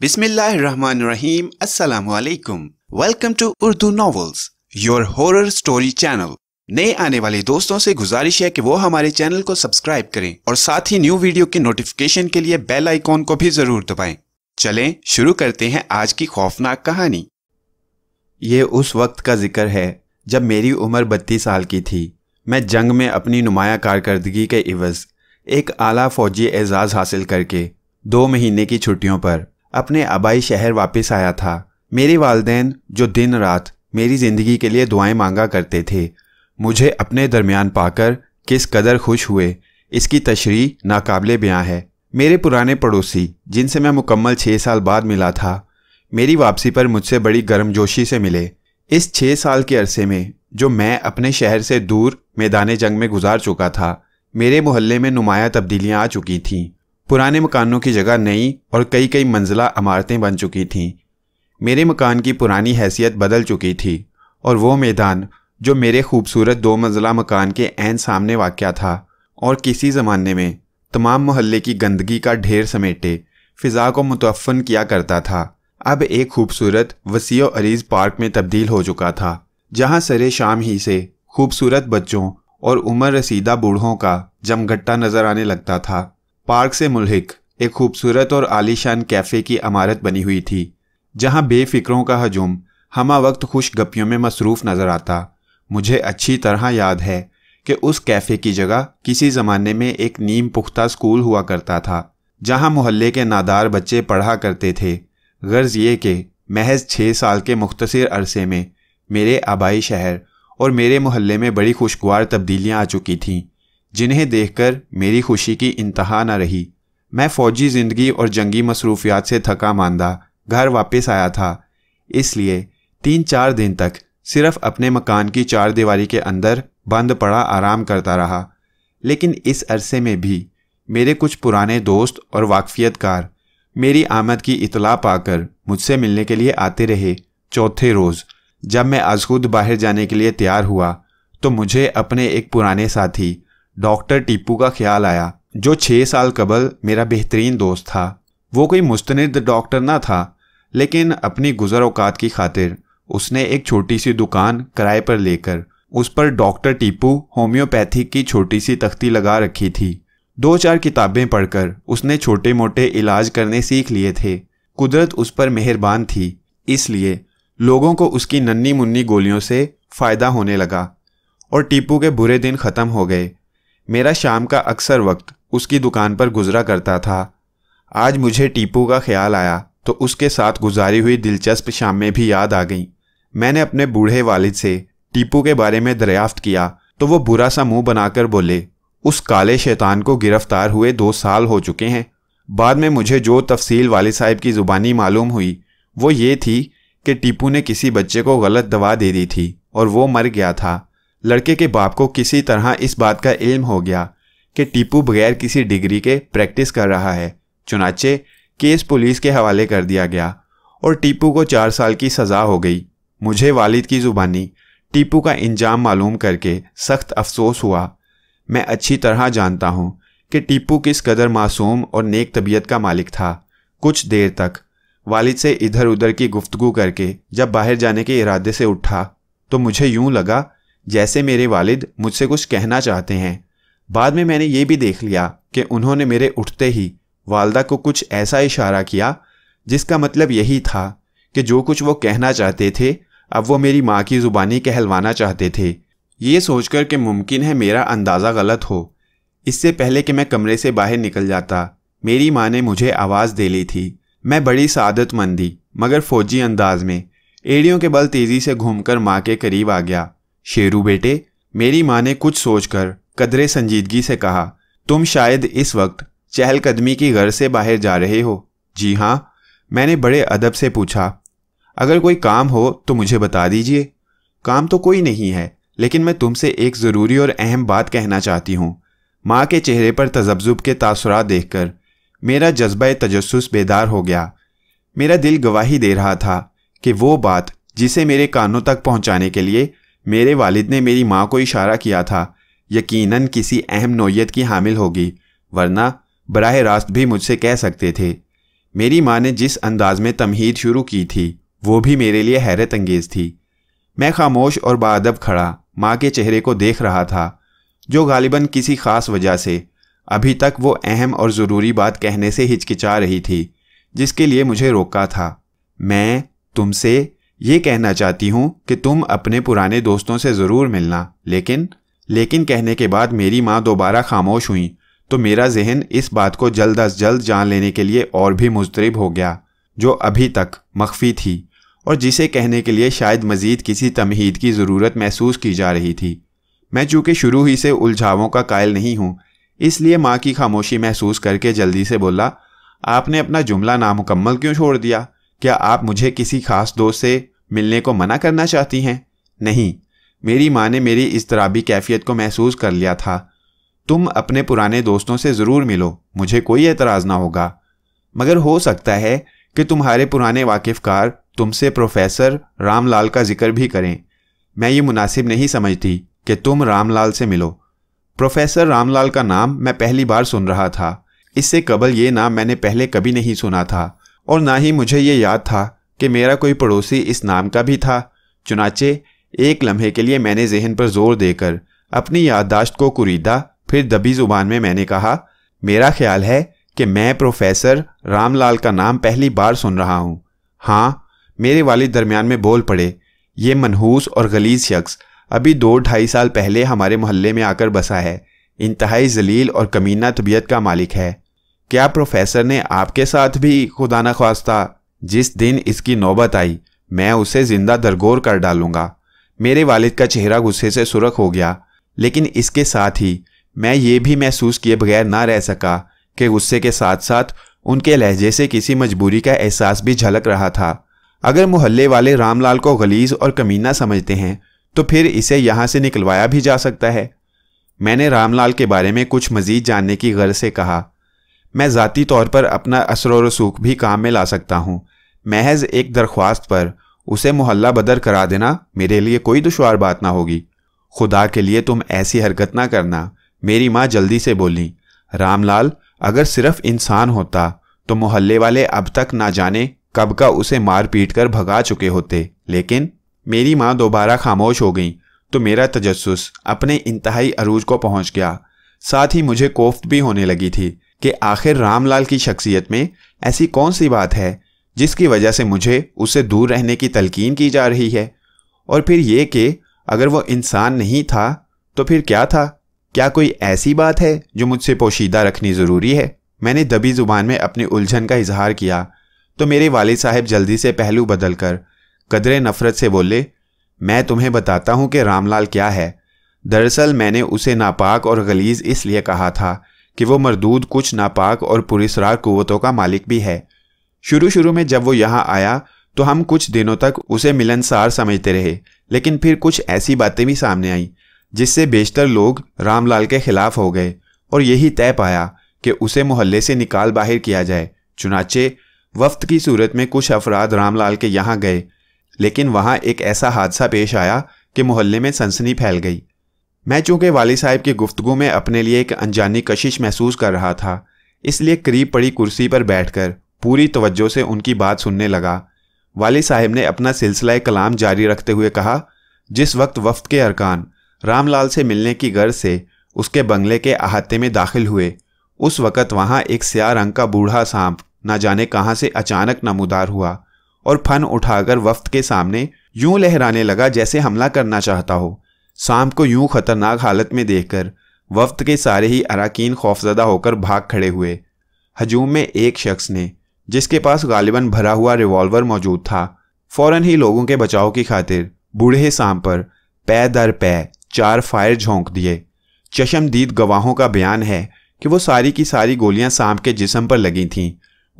बिस्मिल्लाम Assalamu welcome to Urdu novels your your story channel नए आने वाले दोस्तों से गुजारिश है कि वो हमारे चैनल को सब्सक्राइब करें और साथ ही न्यू वीडियो के नोटिफिकेशन के लिए बेल आइकॉन को भी जरूर दबाएं। चलें शुरू करते हैं आज की खौफनाक कहानी ये उस वक्त का जिक्र है जब मेरी उम्र बत्तीस साल की थी मैं जंग में अपनी नुमाया कारकर्दगी के इवज़ एक आला फौजी एजाज़ हासिल करके दो महीने की छुट्टियों पर अपने आबाई शहर वापस आया था मेरे वालदेन जो दिन रात मेरी ज़िंदगी के लिए दुआएं मांगा करते थे मुझे अपने दरमियान पाकर किस कदर खुश हुए इसकी तशरी नाकबले ब्याह है मेरे पुराने पड़ोसी जिनसे मैं मुकम्मल छः साल बाद मिला था मेरी वापसी पर मुझसे बड़ी गर्मजोशी से मिले इस छः साल के अरसे में जो मैं अपने शहर से दूर मैदान जंग में गुजार चुका था मेरे मोहल्ले में नुमाया तब्दीलियाँ आ चुकी थीं पुराने मकानों की जगह नई और कई कई मंजिला इमारतें बन चुकी थीं मेरे मकान की पुरानी हैसियत बदल चुकी थी और वो मैदान जो मेरे खूबसूरत दो मंजिला मकान के एन सामने वाक़ था और किसी ज़माने में तमाम मोहल्ले की गंदगी का ढेर समेटे फ़िज़ा को मुतफन किया करता था अब एक खूबसूरत वसी अरीज पार्क में तब्दील हो चुका था जहाँ सरे शाम ही से खूबसूरत बच्चों और उम्र रसीदा बूढ़ों का जमघट्टा नज़र आने लगता था पार्क से मुलहिक एक खूबसूरत और आलीशान कैफ़े की इमारत बनी हुई थी जहाँ बेफिक्रों का हजूम हमा वक्त खुश गपियों में मसरूफ नज़र आता मुझे अच्छी तरह याद है कि उस कैफ़े की जगह किसी ज़माने में एक नीम पुख्ता स्कूल हुआ करता था जहाँ मोहल्ले के नादार बच्चे पढ़ा करते थे गर्ज ये कि महज छः साल के मुख्तर अरसे में मेरे आबाई शहर और मेरे मोहल्ले में बड़ी खुशगवार तब्दीलियाँ आ चुकी थीं जिन्हें देखकर मेरी खुशी की इंतहा न रही मैं फ़ौजी ज़िंदगी और जंगी मसरूफियात से थका मांदा घर वापस आया था इसलिए तीन चार दिन तक सिर्फ अपने मकान की चार दीवारी के अंदर बंद पड़ा आराम करता रहा लेकिन इस अरसे में भी मेरे कुछ पुराने दोस्त और वाकफियतकार मेरी आमद की इतला पाकर मुझसे मिलने के लिए आते रहे चौथे रोज़ जब मैं आज खुद बाहर जाने के लिए तैयार हुआ तो मुझे अपने एक पुराने साथी डॉक्टर टीपू का ख्याल आया जो छः साल कबल मेरा बेहतरीन दोस्त था वो कोई मुस्तनद डॉक्टर ना था लेकिन अपनी गुजर अवकात की खातिर उसने एक छोटी सी दुकान किराए पर लेकर उस पर डॉक्टर टीपू होम्योपैथी की छोटी सी तख्ती लगा रखी थी दो चार किताबें पढ़कर उसने छोटे मोटे इलाज करने सीख लिए थे कुदरत उस पर मेहरबान थी इसलिए लोगों को उसकी नन्नी मुन्नी गोलियों से फ़ायदा होने लगा और टीपू के बुरे दिन ख़त्म हो गए मेरा शाम का अक्सर वक्त उसकी दुकान पर गुजरा करता था आज मुझे टीपू का ख्याल आया तो उसके साथ गुजारी हुई दिलचस्प शाम में भी याद आ गई मैंने अपने बूढ़े वालिद से टीपू के बारे में दरियाफ्त किया तो वो बुरा सा मुंह बनाकर बोले उस काले शैतान को गिरफ्तार हुए दो साल हो चुके हैं बाद में मुझे जो तफसील वालिद साहब की ज़ुबानी मालूम हुई वो ये थी कि टीपू ने किसी बच्चे को गलत दवा दे दी थी और वो मर गया था लड़के के बाप को किसी तरह इस बात का इल्म हो गया कि टीपू बगैर किसी डिग्री के प्रैक्टिस कर रहा है चुनाचे केस पुलिस के हवाले कर दिया गया और टीपू को चार साल की सज़ा हो गई मुझे वालिद की ज़ुबानी टीपू का इंजाम मालूम करके सख्त अफसोस हुआ मैं अच्छी तरह जानता हूँ कि टीपू किस कदर मासूम और नेक तबीयत का मालिक था कुछ देर तक वालिद से इधर उधर की गुफ्तगु करके जब बाहर जाने के इरादे से उठा तो मुझे यूं लगा जैसे मेरे वालिद मुझसे कुछ कहना चाहते हैं बाद में मैंने ये भी देख लिया कि उन्होंने मेरे उठते ही वालदा को कुछ ऐसा इशारा किया जिसका मतलब यही था कि जो कुछ वो कहना चाहते थे अब वो मेरी माँ की ज़ुबानी कहलवाना चाहते थे ये सोचकर कि मुमकिन है मेरा अंदाज़ा गलत हो इससे पहले कि मैं कमरे से बाहर निकल जाता मेरी माँ ने मुझे आवाज़ दे ली थी मैं बड़ी सादत मंदी मगर फ़ौजी अंदाज में एड़ियों के बल तेज़ी से घूमकर माँ के करीब आ गया शेरू बेटे मेरी माँ ने कुछ सोचकर कदरे संजीदगी से कहा तुम शायद इस वक्त चहलकदमी की घर से बाहर जा रहे हो जी हाँ मैंने बड़े अदब से पूछा अगर कोई काम हो तो मुझे बता दीजिए काम तो कोई नहीं है लेकिन मैं तुमसे एक ज़रूरी और अहम बात कहना चाहती हूँ माँ के चेहरे पर तजब्जुब के तासरात देखकर मेरा जज्बा तजस्स बेदार हो गया मेरा दिल गवाही दे रहा था कि वो बात जिसे मेरे कानों तक पहुँचाने के लिए मेरे वालिद ने मेरी माँ को इशारा किया था यकीनन किसी अहम नोयत की हामिल होगी वरना बरह रास्त भी मुझसे कह सकते थे मेरी माँ ने जिस अंदाज में तमहीद शुरू की थी वो भी मेरे लिए हैरत अंगेज थी मैं खामोश और बादब खड़ा माँ के चेहरे को देख रहा था जो गालिबा किसी ख़ास वजह से अभी तक वो अहम और ज़रूरी बात कहने से हिचकिचा रही थी जिसके लिए मुझे रोका था मैं तुमसे ये कहना चाहती हूँ कि तुम अपने पुराने दोस्तों से ज़रूर मिलना लेकिन लेकिन कहने के बाद मेरी माँ दोबारा खामोश हुई तो मेरा जहन इस बात को जल्द अज जल्द जान लेने के लिए और भी मुस्तरब हो गया जो अभी तक मख्फी थी और जिसे कहने के लिए शायद मज़ीद किसी तमहीद की ज़रूरत महसूस की जा रही थी मैं चूँकि शुरू ही से उलझावों का कायल नहीं हूँ इसलिए माँ की खामोशी महसूस करके जल्दी से बोला आपने अपना जुमला नामुकम्मल क्यों छोड़ दिया क्या आप मुझे किसी खास दोस्त से मिलने को मना करना चाहती हैं नहीं मेरी माँ ने मेरी इस तराबी कैफियत को महसूस कर लिया था तुम अपने पुराने दोस्तों से ज़रूर मिलो मुझे कोई एतराज़ ना होगा मगर हो सकता है कि तुम्हारे पुराने वाकिफकार तुमसे प्रोफेसर रामलाल का जिक्र भी करें मैं ये मुनासिब नहीं समझती कि तुम रामलाल से मिलो प्रोफेसर रामलाल का नाम मैं पहली बार सुन रहा था इससे कबल ये नाम मैंने पहले कभी नहीं सुना था और ना ही मुझे ये याद था कि मेरा कोई पड़ोसी इस नाम का भी था चुनाचे एक लम्हे के लिए मैंने जहन पर जोर देकर अपनी याददाश्त को कुरीदा फिर दबी जुबान में मैंने कहा मेरा ख्याल है कि मैं प्रोफेसर रामलाल का नाम पहली बार सुन रहा हूँ हाँ मेरे वालिद दरमियान में बोल पड़े ये मनहूस और गलीज शख्स अभी दो ढाई साल पहले हमारे मोहल्ले में आकर बसा है इंतहाई जलील और कमीना तबीयत का मालिक है क्या प्रोफेसर ने आपके साथ भी खुदा न खास्ता जिस दिन इसकी नौबत आई मैं उसे जिंदा दरगोर कर डालूंगा मेरे वालिद का चेहरा गुस्से से सुरख हो गया लेकिन इसके साथ ही मैं ये भी महसूस किए बगैर ना रह सका कि गुस्से के साथ साथ उनके लहजे से किसी मजबूरी का एहसास भी झलक रहा था अगर मोहल्ले वाले रामलाल को गलीज और कमीना समझते हैं तो फिर इसे यहाँ से निकलवाया भी जा सकता है मैंने रामलाल के बारे में कुछ मजीद जानने की गर्ज से कहा मैं ज़ाती तौर पर अपना असर और रसूख भी काम में ला सकता हूँ महज एक दरख्वास्त पर उसे मोहल्ला बदर करा देना मेरे लिए कोई दुशवार बात ना होगी खुदा के लिए तुम ऐसी हरकत ना करना मेरी माँ जल्दी से बोली रामलाल अगर सिर्फ इंसान होता तो मोहल्ले वाले अब तक ना जाने कब का उसे मार पीट कर भगा चुके होते लेकिन मेरी माँ दोबारा खामोश हो गई तो मेरा तजस्स अपने इंतहाई अरूज को पहुँच गया साथ ही मुझे कोफ्त भी होने लगी थी कि आखिर रामलाल की शख्सियत में ऐसी कौन सी बात है जिसकी वजह से मुझे उससे दूर रहने की तलकीन की जा रही है और फिर ये कि अगर वो इंसान नहीं था तो फिर क्या था क्या कोई ऐसी बात है जो मुझसे पोशीदा रखनी ज़रूरी है मैंने दबी ज़ुबान में अपनी उलझन का इजहार किया तो मेरे वाल साहब जल्दी से पहलू बदल कर कदरे नफ़रत से बोले मैं तुम्हें बताता हूँ कि रामलाल क्या है दरअसल मैंने उसे नापाक और गलीज इसलिए कहा था कि वो मरदूद कुछ नापाक और पुरिसरार कुतों का मालिक भी है शुरू शुरू में जब वो यहाँ आया तो हम कुछ दिनों तक उसे मिलनसार समझते रहे लेकिन फिर कुछ ऐसी बातें भी सामने आईं जिससे बेशतर लोग रामलाल के खिलाफ हो गए और यही तय पाया कि उसे मोहल्ले से निकाल बाहर किया जाए चुनाचे वफ्त की सूरत में कुछ अफराद रामलाल के यहाँ गए लेकिन वहाँ एक ऐसा हादसा पेश आया कि मोहल्ले में सनसनी फैल गई मैं चूंकि वाली साहब की गुफ्तगु में अपने लिए एक अनजानी कशिश महसूस कर रहा था इसलिए करीब पड़ी कुर्सी पर बैठकर पूरी तवज्जो से उनकी बात सुनने लगा वाली साहब ने अपना सिलसिला कलाम जारी रखते हुए कहा जिस वक्त वफ्त के अरकान रामलाल से मिलने की गर्ज से उसके बंगले के अहाते में दाखिल हुए उस वक़्त वहाँ एक स्या रंग का बूढ़ा सांप ना जाने कहाँ से अचानक नमोदार हुआ और फन उठाकर वफ्त के सामने यूं लहराने लगा जैसे हमला करना चाहता हो सांप को यूं खतरनाक हालत में देखकर वफ्त के सारे ही अरकान खौफजदा होकर भाग खड़े हुए हजूम में एक शख्स ने जिसके पास गालिबा भरा हुआ रिवॉल्वर मौजूद था फौरन ही लोगों के बचाव की खातिर बूढ़े सांप पर पै दर पै चार फायर झोंक दिए चशमदीद गवाहों का बयान है कि वो सारी की सारी गोलियां सांप के जिसम पर लगी थीं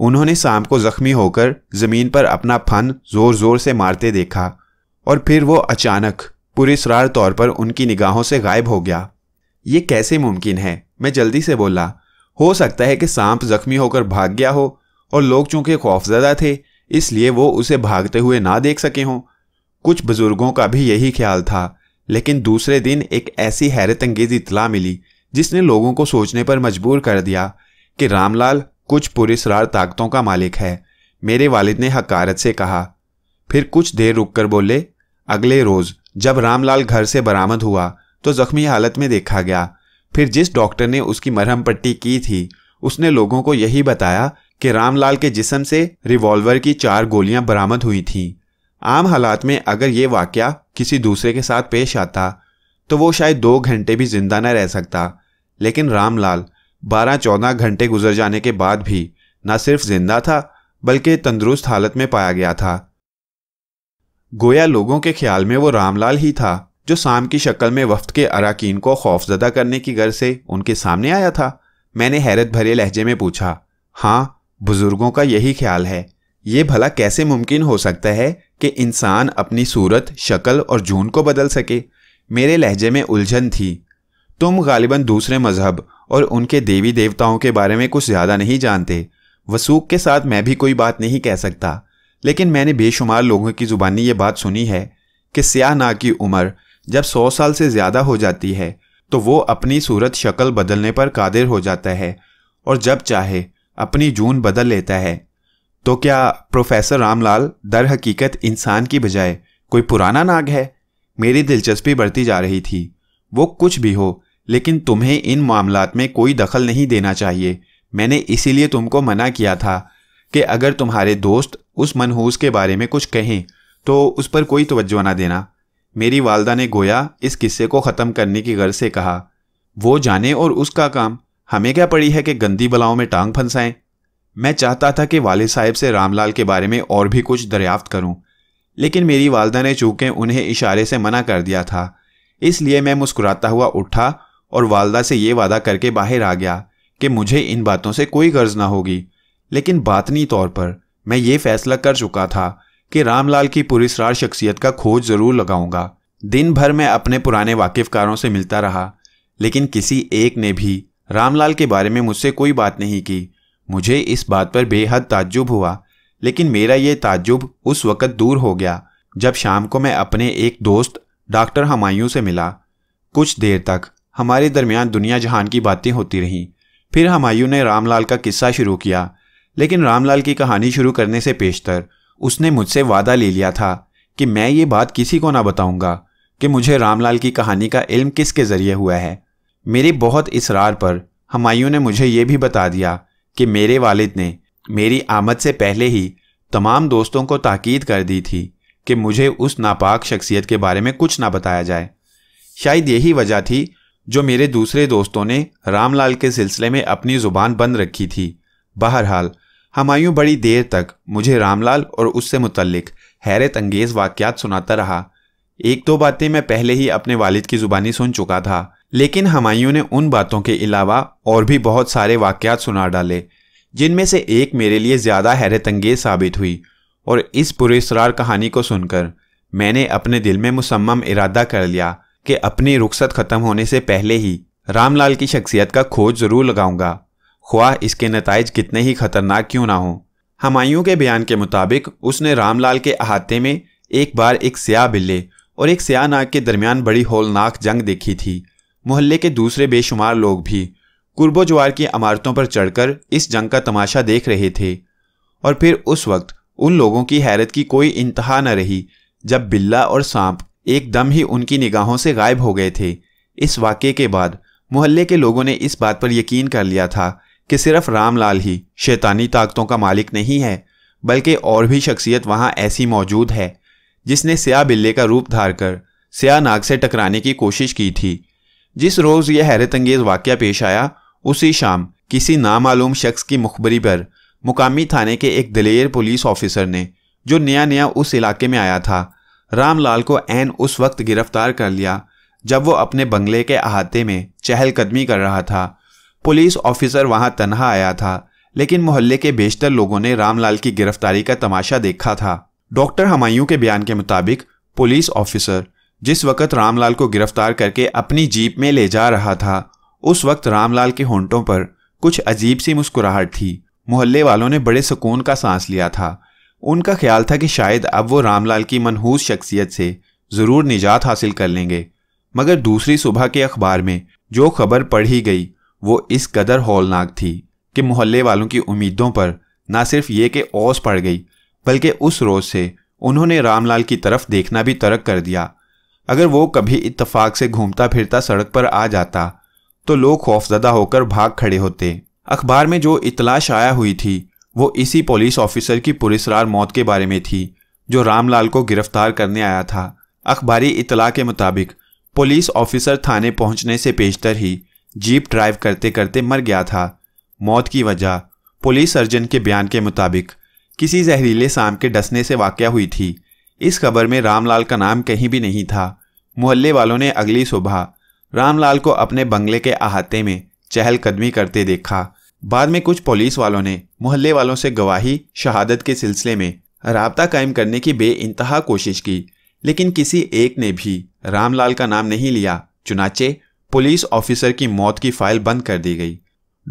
उन्होंने सांप को जख्मी होकर ज़मीन पर अपना फन ज़ोर ज़ोर से मारते देखा और फिर वो अचानक पुरेसरार तौर पर उनकी निगाहों से गायब हो गया ये कैसे मुमकिन है मैं जल्दी से बोला हो सकता है कि सांप जख्मी होकर भाग गया हो और लोग चूंकि खौफजदा थे इसलिए वो उसे भागते हुए ना देख सके हों कुछ बुजुर्गों का भी यही ख्याल था लेकिन दूसरे दिन एक ऐसी हैरत अंगेज इतला मिली जिसने लोगों को सोचने पर मजबूर कर दिया कि रामलाल कुछ पुरेसरार ताकतों का मालिक है मेरे वालिद ने हकारत से कहा फिर कुछ देर रुक कर बोले अगले रोज जब रामलाल घर से बरामद हुआ तो जख्मी हालत में देखा गया फिर जिस डॉक्टर ने उसकी मरहम पट्टी की थी उसने लोगों को यही बताया कि रामलाल के जिसम से रिवॉल्वर की चार गोलियां बरामद हुई थीं आम हालात में अगर ये वाक्य किसी दूसरे के साथ पेश आता तो वो शायद दो घंटे भी जिंदा न रह सकता लेकिन रामलाल बारह चौदह घंटे गुजर जाने के बाद भी न सिर्फ जिंदा था बल्कि तंदुरुस्त हालत में पाया गया था गोया लोगों के ख्याल में वो रामलाल ही था जो शाम की शक्ल में वफ्त के अराकीन को खौफजदा करने की गर्ज से उनके सामने आया था मैंने हैरत भरे लहजे में पूछा हाँ बुजुर्गों का यही ख्याल है ये भला कैसे मुमकिन हो सकता है कि इंसान अपनी सूरत शक्ल और जून को बदल सके मेरे लहजे में उलझन थी तुम गालिबा दूसरे मजहब और उनके देवी देवताओं के बारे में कुछ ज़्यादा नहीं जानते वसूख के साथ मैं भी कोई बात नहीं कह सकता लेकिन मैंने बेशुमार लोगों की ज़ुबानी ये बात सुनी है कि स्याह ना की उम्र जब सौ साल से ज़्यादा हो जाती है तो वो अपनी सूरत शक्ल बदलने पर कादिर हो जाता है और जब चाहे अपनी जून बदल लेता है तो क्या प्रोफेसर रामलाल दर हकीकत इंसान की बजाय कोई पुराना नाग है मेरी दिलचस्पी बढ़ती जा रही थी वो कुछ भी हो लेकिन तुम्हें इन मामलात में कोई दखल नहीं देना चाहिए मैंने इसीलिए तुमको मना किया था कि अगर तुम्हारे दोस्त उस मनहूस के बारे में कुछ कहें तो उस पर कोई तवज्जो ना देना मेरी वालदा ने गोया इस किस्से को ख़त्म करने की गर्ज से कहा वो जाने और उसका काम हमें क्या पड़ी है कि गंदी बलाओं में टांग फंसाएं मैं चाहता था कि वाले साहब से रामलाल के बारे में और भी कुछ दरियाफ्त करूं लेकिन मेरी वालदा ने चूके उन्हें इशारे से मना कर दिया था इसलिए मैं मुस्कुराता हुआ उठा और वालदा से ये वादा करके बाहर आ गया कि मुझे इन बातों से कोई गर्ज ना होगी लेकिन बातनी तौर पर मैं ये फैसला कर चुका था कि रामलाल की पुरस्कार शख्सियत का खोज ज़रूर लगाऊंगा दिन भर मैं अपने पुराने वाकिफकारों से मिलता रहा लेकिन किसी एक ने भी रामलाल के बारे में मुझसे कोई बात नहीं की मुझे इस बात पर बेहद ताज्जुब हुआ लेकिन मेरा ये ताज्जुब उस वक़्त दूर हो गया जब शाम को मैं अपने एक दोस्त डॉक्टर हमायूं से मिला कुछ देर तक हमारे दरमियान दुनिया जहान की बातें होती रहीं फिर हमायूं ने रामलाल का किस्सा शुरू किया लेकिन रामलाल की कहानी शुरू करने से पेशतर उसने मुझसे वादा ले लिया था कि मैं ये बात किसी को ना बताऊंगा कि मुझे रामलाल की कहानी का इल्म किसके ज़रिए हुआ है मेरे बहुत इसरार पर हमायूं ने मुझे ये भी बता दिया कि मेरे वालिद ने मेरी आमद से पहले ही तमाम दोस्तों को ताकीद कर दी थी कि मुझे उस नापाक शख्सियत के बारे में कुछ ना बताया जाए शायद यही वजह थी जो मेरे दूसरे दोस्तों ने रामलाल के सिलसिले में अपनी ज़ुबान बंद रखी थी बहरहाल हमायूं बड़ी देर तक मुझे रामलाल और उससे मुतलक हैरत अंगेज वाक्यात सुनाता रहा एक दो बातें मैं पहले ही अपने वालिद की ज़ुबानी सुन चुका था लेकिन हमायूं ने उन बातों के अलावा और भी बहुत सारे वाक्यात सुना डाले जिनमें से एक मेरे लिए ज़्यादा हैरत अंगेज साबित हुई और इस पुरेसरार कहानी को सुनकर मैंने अपने दिल में मुसम्म इरादा कर लिया कि अपनी रुख्सत ख़त्म होने से पहले ही रामलाल की शख्सियत का खोज ज़रूर लगाऊंगा ख्वाह इसके नतज कितने ही खतरनाक क्यों ना हों हमायूं के बयान के मुताबिक उसने रामलाल के अहाते में एक बार एक स्याह बिल्ले और एक स्याह नाग के दरमियान बड़ी होलनाक जंग देखी थी मोहल्ले के दूसरे बेशुमार लोग भी कुर्बोजवार की इमारतों पर चढ़कर इस जंग का तमाशा देख रहे थे और फिर उस वक्त उन लोगों की हैरत की कोई इंतहा न रही जब बिल्ला और सांप एकदम ही उनकी निगाहों से गायब हो गए थे इस वाक्य के बाद मोहल्ले के लोगों ने इस बात पर यकीन कर लिया था कि सिर्फ रामलाल ही शैतानी ताकतों का मालिक नहीं है बल्कि और भी शख्सियत वहाँ ऐसी मौजूद है जिसने स्या बिल्ले का रूप धार कर स्या नाग से टकराने की कोशिश की थी जिस रोज़ यह हैरत अंगेज वाक़ पेश आया उसी शाम किसी नामालूम शख्स की मुखबरी पर मुकामी थाने के एक दलेर पुलिस ऑफिसर ने जो नया नया उस इलाके में आया था रामलाल को एन उस वक्त गिरफ्तार कर लिया जब वो अपने बंगले के अहाते में चहलकदमी कर रहा था पुलिस ऑफिसर वहां तनहा आया था लेकिन मोहल्ले के बेशतर लोगों ने रामलाल की गिरफ्तारी का तमाशा देखा था डॉक्टर हमायूं के बयान के मुताबिक पुलिस ऑफिसर जिस वक्त रामलाल को गिरफ्तार करके अपनी जीप में ले जा रहा था उस वक्त रामलाल के होंटों पर कुछ अजीब सी मुस्कुराहट थी मोहल्ले वालों ने बड़े सुकून का सांस लिया था उनका ख्याल था कि शायद अब वो रामलाल की मनहूस शख्सियत से ज़रूर निजात हासिल कर लेंगे मगर दूसरी सुबह के अखबार में जो खबर पढ़ी गई वो इस कदर हौलनाक थी कि मोहल्ले वालों की उम्मीदों पर ना सिर्फ ये कि ओस पड़ गई बल्कि उस रोज़ से उन्होंने रामलाल की तरफ देखना भी तर्क कर दिया अगर वो कभी इतफाक से घूमता फिरता सड़क पर आ जाता तो लोग खौफजदा होकर भाग खड़े होते अखबार में जो इतला शाया हुई थी वो इसी पुलिस ऑफिसर की पुरेसरार मौत के बारे में थी जो रामलाल को गिरफ्तार करने आया था अखबारी इतला के मुताबिक पुलिस ऑफिसर थाने पहुंचने से पेशतर ही जीप ड्राइव करते करते मर गया था मौत की वजह पुलिस सर्जन के बयान के मुताबिक किसी जहरीले सांप के डसने से वाक़ हुई थी इस खबर में रामलाल का नाम कहीं भी नहीं था मोहल्ले वालों ने अगली सुबह रामलाल को अपने बंगले के अहाते में चहलकदमी करते देखा बाद में कुछ पुलिस वालों ने मोहल्ले वालों से गवाही शहादत के सिलसिले में रबता कायम करने की बे इंतहा कोशिश की लेकिन किसी एक ने भी रामलाल का नाम नहीं लिया चुनाचे पुलिस ऑफिसर की मौत की फाइल बंद कर दी गई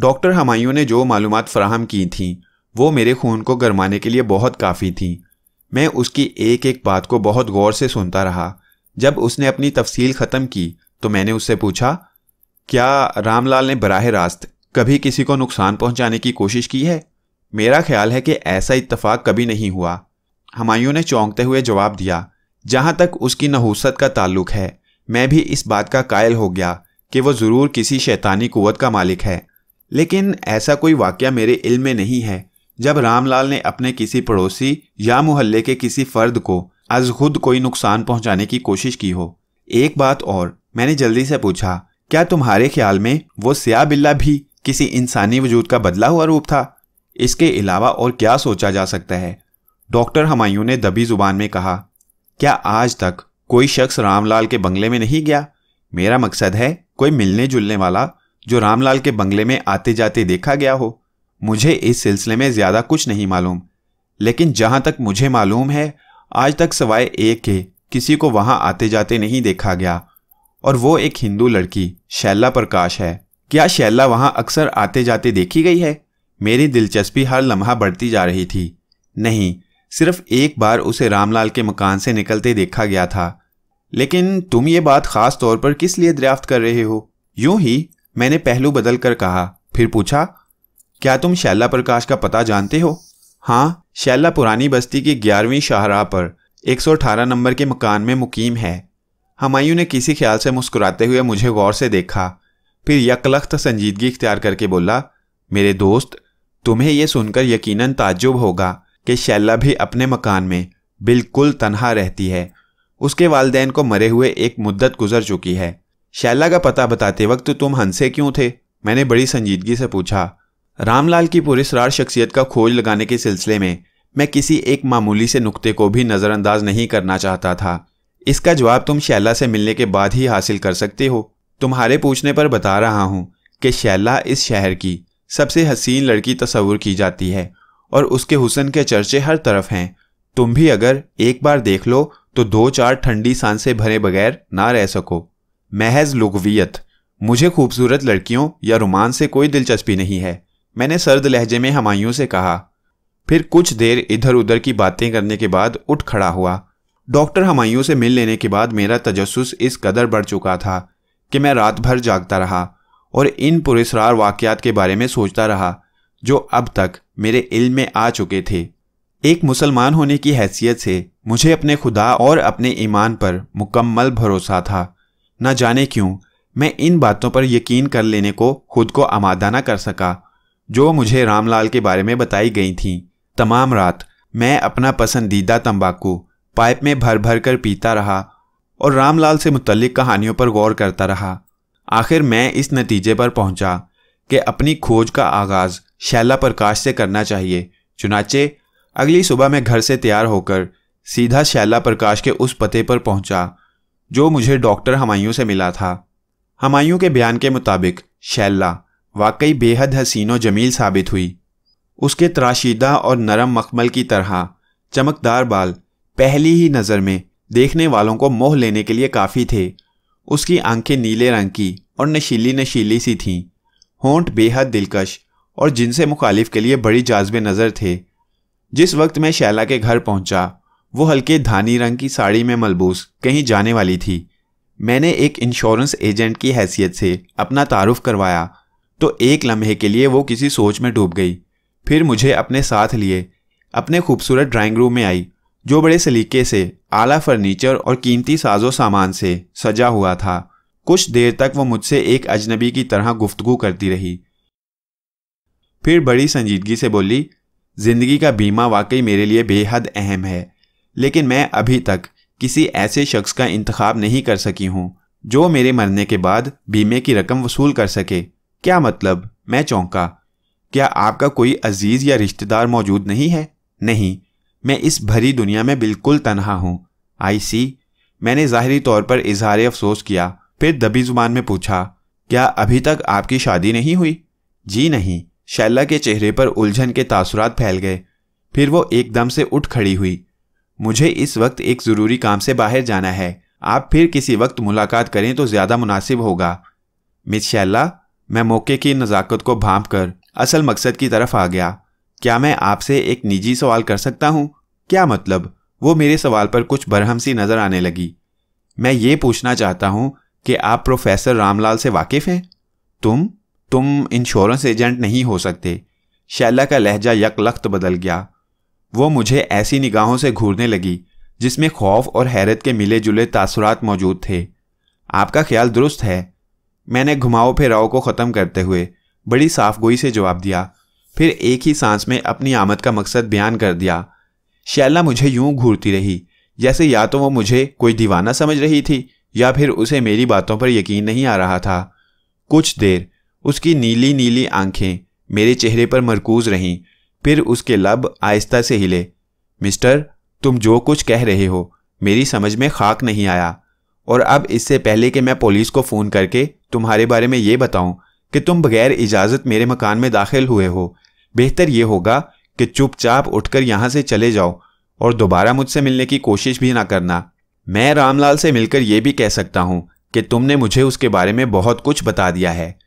डॉक्टर हमायूं ने जो मालूम फ्राहम की थी वो मेरे खून को गरमाने के लिए बहुत काफ़ी थी मैं उसकी एक एक बात को बहुत गौर से सुनता रहा जब उसने अपनी तफसील ख़त्म की तो मैंने उससे पूछा क्या रामलाल ने बराह रास्त कभी किसी को नुकसान पहुंचाने की कोशिश की है मेरा ख्याल है कि ऐसा इतफाक कभी नहीं हुआ हमायूं ने चौंकते हुए जवाब दिया जहां तक उसकी नहूसत का ताल्लुक है मैं भी इस बात का कायल हो गया कि वो ज़रूर किसी शैतानी कुत का मालिक है लेकिन ऐसा कोई वाक्य मेरे इल्म में नहीं है जब रामलाल ने अपने किसी पड़ोसी या मोहल्ले के किसी फर्द को आज खुद कोई नुकसान पहुंचाने की कोशिश की हो एक बात और मैंने जल्दी से पूछा क्या तुम्हारे ख्याल में वो स्या बिल्ला भी किसी इंसानी वजूद का बदला हुआ रूप था इसके अलावा और क्या सोचा जा सकता है डॉक्टर हमायूं ने दबी जुबान में कहा क्या आज तक कोई शख्स रामलाल के बंगले में नहीं गया मेरा मकसद है कोई मिलने जुलने वाला जो रामलाल के बंगले में आते जाते देखा गया हो मुझे इस सिलसिले में ज़्यादा कुछ नहीं मालूम लेकिन जहां तक मुझे मालूम है आज तक सवाए एक के किसी को वहां आते जाते नहीं देखा गया और वो एक हिंदू लड़की शैला प्रकाश है क्या शैला वहां अक्सर आते जाते देखी गई है मेरी दिलचस्पी हर लम्हा बढ़ती जा रही थी नहीं सिर्फ एक बार उसे रामलाल के मकान से निकलते देखा गया था लेकिन तुम ये बात खास तौर पर किस लिए दरियाफ्त कर रहे हो यूं ही मैंने पहलू बदल कर कहा फिर पूछा क्या तुम शैला प्रकाश का पता जानते हो हाँ शैला पुरानी बस्ती की ग्यारहवीं शाहराह पर 118 नंबर के मकान में मुकीम है हमायूं ने किसी ख्याल से मुस्कुराते हुए मुझे गौर से देखा फिर यकलख्त संजीदगी इख्तियार करके बोला मेरे दोस्त तुम्हें यह सुनकर यकीनन ताज्जुब होगा कि शैला भी अपने मकान में बिल्कुल तनहा रहती है उसके वालदेन को मरे हुए एक मुद्दत गुजर चुकी है शैला का पता बताते वक्त तुम हंसे क्यों थे मैंने बड़ी संजीदगी से पूछा रामलाल की पुरस्कार शख्सियत का खोज लगाने के सिलसिले में मैं किसी एक मामूली से नुक्ते को भी नज़रअंदाज नहीं करना चाहता था इसका जवाब तुम शैला से मिलने के बाद ही हासिल कर सकते हो तुम्हारे पूछने पर बता रहा हूँ कि शैला इस शहर की सबसे हसीन लड़की तस्वूर की जाती है और उसके हुसन के चर्चे हर तरफ हैं तुम भी अगर एक बार देख लो तो दो चार ठंडी सांसें भरे बगैर ना रह सको महज लुगवियत मुझे खूबसूरत लड़कियों या रोमान से कोई दिलचस्पी नहीं है मैंने सर्द लहजे में हमायूं से कहा फिर कुछ देर इधर उधर की बातें करने के बाद उठ खड़ा हुआ डॉक्टर हमायूं से मिल लेने के बाद मेरा तजस्स इस कदर बढ़ चुका था कि मैं रात भर जागता रहा और इन पुरस्ार वाक्यात के बारे में सोचता रहा जो अब तक मेरे इल्म में आ चुके थे एक मुसलमान होने की हैसियत से मुझे अपने खुदा और अपने ईमान पर मुकम्मल भरोसा था न जाने क्यों मैं इन बातों पर यकीन कर लेने को खुद को आमादा न कर सका जो मुझे रामलाल के बारे में बताई गई थी तमाम रात मैं अपना पसंदीदा तंबाकू पाइप में भर भर कर पीता रहा और रामलाल से मुतलिक कहानियों पर गौर करता रहा आखिर मैं इस नतीजे पर पहुंचा कि अपनी खोज का आगाज़ शैला प्रकाश से करना चाहिए चुनाचे अगली सुबह मैं घर से तैयार होकर सीधा शैला प्रकाश के उस पते पर पहुंचा जो मुझे डॉक्टर हमायूं से मिला था हमायूं के बयान के मुताबिक शैला वाकई बेहद हसीनो जमील साबित हुई उसके त्राशीदा और नरम मखमल की तरह चमकदार बाल पहली ही नज़र में देखने वालों को मोह लेने के लिए काफ़ी थे उसकी आंखें नीले रंग की और नशीली नशीली सी थीं होंठ बेहद दिलकश और जिनसे मुखालिफ के लिए बड़ी जाजब नज़र थे जिस वक्त मैं शैला के घर पहुंचा वो हल्के धानी रंग की साड़ी में मलबूस कहीं जाने वाली थी मैंने एक इंश्योरेंस एजेंट की हैसियत से अपना तारुफ करवाया तो एक लम्हे के लिए वो किसी सोच में डूब गई फिर मुझे अपने साथ लिए अपने खूबसूरत ड्राइंग रूम में आई जो बड़े सलीके से आला फर्नीचर और कीमती साजो सामान से सजा हुआ था कुछ देर तक वो मुझसे एक अजनबी की तरह गुफ्तगु करती रही फिर बड़ी संजीदगी से बोली जिंदगी का बीमा वाकई मेरे लिए बेहद अहम है लेकिन मैं अभी तक किसी ऐसे शख्स का इंतखाब नहीं कर सकी हूँ जो मेरे मरने के बाद बीमे की रकम वसूल कर सके क्या मतलब मैं चौंका क्या आपका कोई अजीज या रिश्तेदार मौजूद नहीं है नहीं मैं इस भरी दुनिया में बिल्कुल तनहा हूँ आई सी मैंने ज़ाहरी तौर पर इजहार अफसोस किया फिर दबी जुबान में पूछा क्या अभी तक आपकी शादी नहीं हुई जी नहीं शैला के चेहरे पर उलझन के तासुरात फैल गए फिर वो एकदम से उठ खड़ी हुई मुझे इस वक्त एक ज़रूरी काम से बाहर जाना है आप फिर किसी वक्त मुलाकात करें तो ज़्यादा मुनासिब होगा मिस शैला मैं मौके की नज़ाकत को भांप कर असल मकसद की तरफ आ गया क्या मैं आपसे एक निजी सवाल कर सकता हूँ क्या मतलब वो मेरे सवाल पर कुछ बरहम सी नज़र आने लगी मैं ये पूछना चाहता हूँ कि आप प्रोफेसर रामलाल से वाकिफ़ हैं तुम तुम इंश्योरेंस एजेंट नहीं हो सकते शैला का लहजा यकलख्त बदल गया वो मुझे ऐसी निगाहों से घूरने लगी जिसमें खौफ और हैरत के मिले जुले तासरात मौजूद थे आपका ख्याल दुरुस्त है मैंने घुमाओ फिराओ को ख़त्म करते हुए बड़ी साफगोई से जवाब दिया फिर एक ही सांस में अपनी आमद का मकसद बयान कर दिया शैला मुझे यूं घूरती रही जैसे या तो वो मुझे कोई दीवाना समझ रही थी या फिर उसे मेरी बातों पर यकीन नहीं आ रहा था कुछ देर उसकी नीली नीली आंखें मेरे चेहरे पर मरकूज रहीं फिर उसके लब आहिस्ता से हिले मिस्टर तुम जो कुछ कह रहे हो मेरी समझ में खाक नहीं आया और अब इससे पहले कि मैं पुलिस को फ़ोन करके तुम्हारे बारे में ये बताऊं कि तुम बगैर इजाज़त मेरे मकान में दाखिल हुए हो बेहतर ये होगा कि चुपचाप उठकर यहाँ से चले जाओ और दोबारा मुझसे मिलने की कोशिश भी ना करना मैं रामलाल से मिलकर यह भी कह सकता हूँ कि तुमने मुझे उसके बारे में बहुत कुछ बता दिया है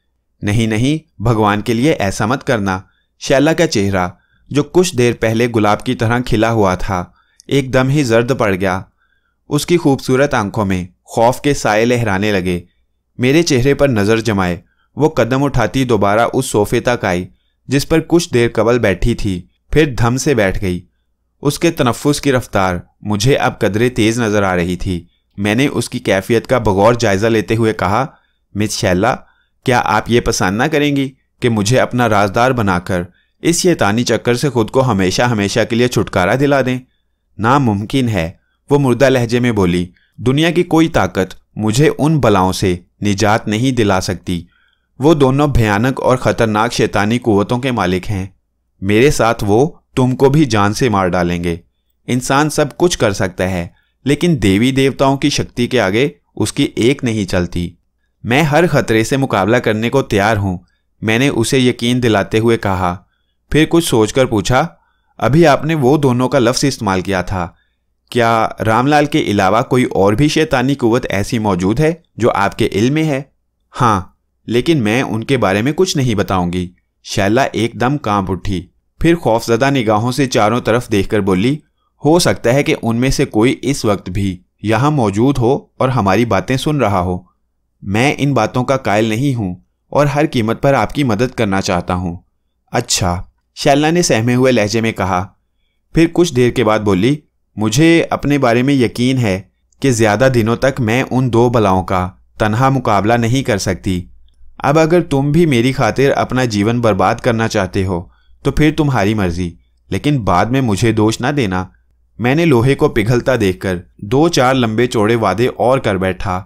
नहीं नहीं भगवान के लिए ऐसा मत करना शैला का चेहरा जो कुछ देर पहले गुलाब की तरह खिला हुआ था एकदम ही जर्द पड़ गया उसकी खूबसूरत आंखों में खौफ के साए लहराने लगे मेरे चेहरे पर नज़र जमाए वो कदम उठाती दोबारा उस सोफे तक आई जिस पर कुछ देर कबल बैठी थी फिर धम से बैठ गई उसके तनफ़ुस की रफ्तार मुझे अब कदरे तेज़ नज़र आ रही थी मैंने उसकी कैफियत का बगौर जायज़ा लेते हुए कहा मिस शैला क्या आप ये पसंद ना करेंगी कि मुझे अपना राजदार बनाकर इस शैतानी चक्कर से खुद को हमेशा हमेशा के लिए छुटकारा दिला दें नामुमकिन है वो मुर्दा लहजे में बोली दुनिया की कोई ताकत मुझे उन बलाओं से निजात नहीं दिला सकती वो दोनों भयानक और ख़तरनाक शैतानी कुवतों के मालिक हैं मेरे साथ वो तुमको भी जान से मार डालेंगे इंसान सब कुछ कर सकता है लेकिन देवी देवताओं की शक्ति के आगे उसकी एक नहीं चलती मैं हर खतरे से मुकाबला करने को तैयार हूं मैंने उसे यकीन दिलाते हुए कहा फिर कुछ सोचकर पूछा अभी आपने वो दोनों का लफ्ज़ इस्तेमाल किया था क्या रामलाल के अलावा कोई और भी शैतानी कुवत ऐसी मौजूद है जो आपके इल में है हाँ लेकिन मैं उनके बारे में कुछ नहीं बताऊंगी शैला एकदम कांप उठी फिर खौफजदा निगाहों से चारों तरफ देखकर बोली हो सकता है कि उनमें से कोई इस वक्त भी यहाँ मौजूद हो और हमारी बातें सुन रहा हो मैं इन बातों का कायल नहीं हूं और हर कीमत पर आपकी मदद करना चाहता हूं अच्छा शैलना ने सहमे हुए लहजे में कहा फिर कुछ देर के बाद बोली मुझे अपने बारे में यकीन है कि ज़्यादा दिनों तक मैं उन दो बलाओं का तनहा मुकाबला नहीं कर सकती अब अगर तुम भी मेरी खातिर अपना जीवन बर्बाद करना चाहते हो तो फिर तुम्हारी मर्जी लेकिन बाद में मुझे दोष ना देना मैंने लोहे को पिघलता देखकर दो चार लंबे चौड़े वादे और कर बैठा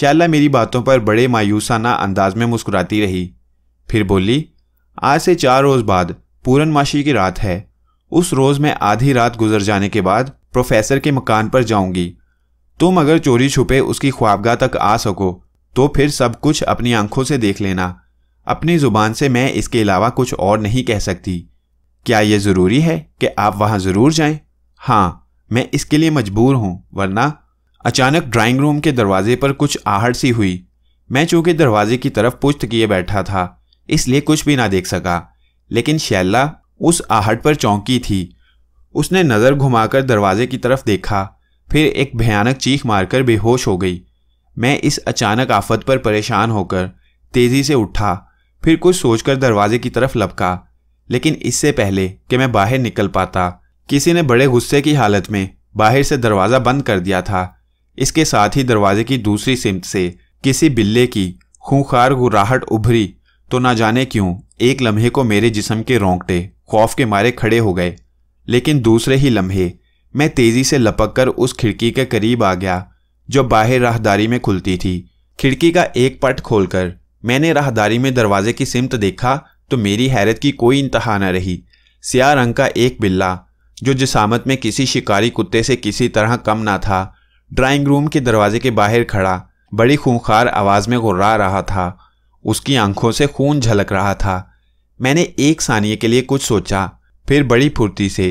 शाला मेरी बातों पर बड़े मायूसाना अंदाज में मुस्कुराती रही फिर बोली आज से चार रोज़ बाद पूरनमाशी की रात है उस रोज़ मैं आधी रात गुजर जाने के बाद प्रोफेसर के मकान पर जाऊंगी तुम अगर चोरी छुपे उसकी ख्वाबगा तक आ सको तो फिर सब कुछ अपनी आंखों से देख लेना अपनी ज़ुबान से मैं इसके अलावा कुछ और नहीं कह सकती क्या यह ज़रूरी है कि आप वहां ज़रूर जाएं? हाँ मैं इसके लिए मजबूर हूं वरना अचानक ड्राइंग रूम के दरवाजे पर कुछ आहट सी हुई मैं चूंकि दरवाजे की तरफ पुष्ट किए बैठा था इसलिए कुछ भी ना देख सका लेकिन शैला उस आहट पर चौंकी थी उसने नज़र घुमाकर दरवाजे की तरफ देखा फिर एक भयानक चीख मारकर बेहोश हो गई मैं इस अचानक आफत पर परेशान होकर तेज़ी से उठा फिर कुछ सोचकर दरवाजे की तरफ लपका लेकिन इससे पहले कि मैं बाहर निकल पाता किसी ने बड़े गुस्से की हालत में बाहर से दरवाज़ा बंद कर दिया था इसके साथ ही दरवाजे की दूसरी सिमत से किसी बिल्ले की खूंखार गुराहट उभरी तो ना जाने क्यों एक लम्हे को मेरे जिसम के रोंगटे खौफ के मारे खड़े हो गए लेकिन दूसरे ही लम्हे मैं तेजी से लपक कर उस खिड़की के करीब आ गया जो बाहर राहदारी में खुलती थी खिड़की का एक पट खोलकर मैंने राहदारी में दरवाजे की सिमत देखा तो मेरी हैरत की कोई इंतहा न रही सिया रंग का एक बिल्ला जो जिसामत में किसी शिकारी कुत्ते से किसी तरह कम ना था ड्राइंग रूम के दरवाजे के बाहर खड़ा बड़ी खूंखार आवाज में गुर्रा रहा था उसकी आंखों से खून झलक रहा था मैंने एक सानिए के लिए कुछ सोचा फिर बड़ी फुर्ती से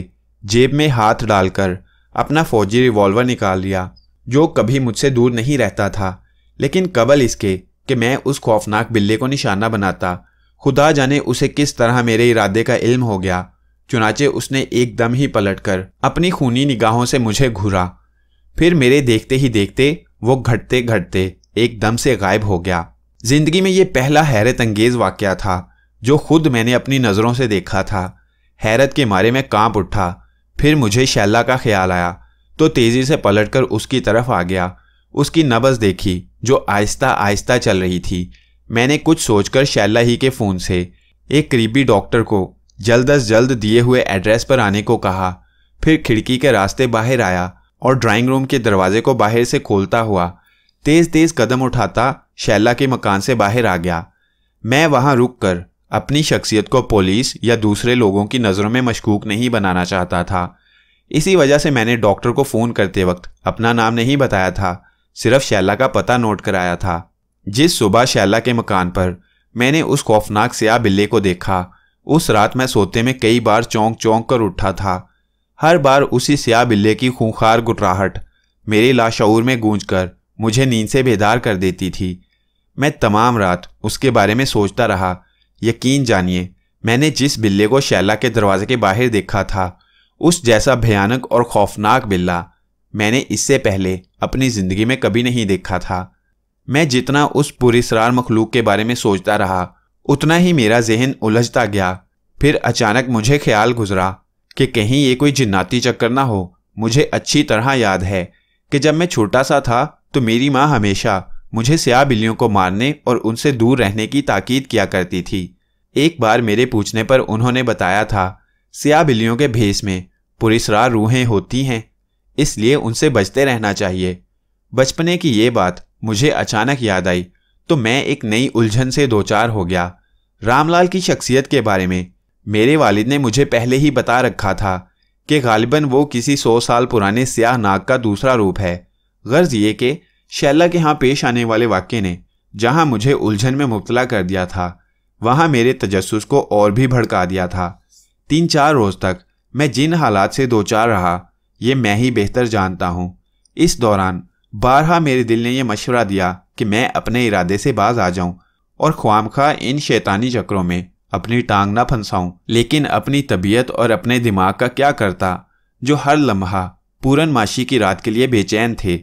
जेब में हाथ डालकर अपना फौजी रिवॉल्वर निकाल लिया जो कभी मुझसे दूर नहीं रहता था लेकिन कबल इसके कि मैं उस खौफनाक बिल्ले को निशाना बनाता खुदा जाने उसे किस तरह मेरे इरादे का इल्म हो गया चुनाचे उसने एकदम ही पलटकर अपनी खूनी निगाहों से मुझे घूरा फिर मेरे देखते ही देखते वो घटते घटते एकदम से गायब हो गया जिंदगी में ये पहला हैरत अंगेज वाक्य था जो खुद मैंने अपनी नज़रों से देखा था हैरत के मारे में कांप उठा फिर मुझे शैला का ख्याल आया तो तेज़ी से पलटकर उसकी तरफ आ गया उसकी नबज देखी जो आहिस्ता आहिस्ता चल रही थी मैंने कुछ सोचकर शैला ही के फ़ोन से एक करीबी डॉक्टर को जल्द अज जल्द दिए हुए एड्रेस पर आने को कहा फिर खिड़की के रास्ते बाहर आया और ड्राइंग रूम के दरवाजे को बाहर से खोलता हुआ तेज तेज कदम उठाता शैला के मकान से बाहर आ गया मैं वहां रुक कर अपनी शख्सियत को पुलिस या दूसरे लोगों की नज़रों में मशकूक नहीं बनाना चाहता था इसी वजह से मैंने डॉक्टर को फ़ोन करते वक्त अपना नाम नहीं बताया था सिर्फ शैला का पता नोट कराया था जिस सुबह शैला के मकान पर मैंने उस खौफनाक स्या बिल्ले को देखा उस रात मैं सोते में कई बार चौंक चौंक कर उठा था हर बार उसी स्या बिल्ले की खूंखार गुटराहट मेरे लाशूर में गूंज कर मुझे नींद से बेदार कर देती थी मैं तमाम रात उसके बारे में सोचता रहा यकीन जानिए मैंने जिस बिल्ले को शैला के दरवाजे के बाहर देखा था उस जैसा भयानक और खौफनाक बिल्ला मैंने इससे पहले अपनी ज़िंदगी में कभी नहीं देखा था मैं जितना उस पुरस्रार मखलूक के बारे में सोचता रहा उतना ही मेरा जहन उलझता गया फिर अचानक मुझे ख्याल गुजरा कि कहीं ये कोई जिन्नाती चक्कर ना हो मुझे अच्छी तरह याद है कि जब मैं छोटा सा था तो मेरी माँ हमेशा मुझे स्याह बिल्लियों को मारने और उनसे दूर रहने की ताकीद किया करती थी एक बार मेरे पूछने पर उन्होंने बताया था स्याह बिल्लियों के भेस में पुरिसरार रूहें होती हैं इसलिए उनसे बचते रहना चाहिए बचपने की ये बात मुझे अचानक याद आई तो मैं एक नई उलझन से दो चार हो गया रामलाल की शख्सियत के बारे में मेरे वालिद ने मुझे पहले ही बता रखा था कि गालिबन वो किसी सौ साल पुराने स्याह नाग का दूसरा रूप है गर्ज ये कि शैला के यहाँ पेश आने वाले वाक्य ने जहाँ मुझे उलझन में मुबतला कर दिया था वहाँ मेरे तजस्स को और भी भड़का दिया था तीन चार रोज़ तक मैं जिन हालात से दो चार रहा ये मैं ही बेहतर जानता हूँ इस दौरान बारहा मेरे दिल ने यह मशवरा दिया कि मैं अपने इरादे से बाज आ जाऊं और ख्वाम खा इन शैतानी चक्रों में अपनी टांग ना फंसाऊं लेकिन अपनी तबीयत और अपने दिमाग का क्या करता जो हर लम्हा माशी की रात के लिए बेचैन थे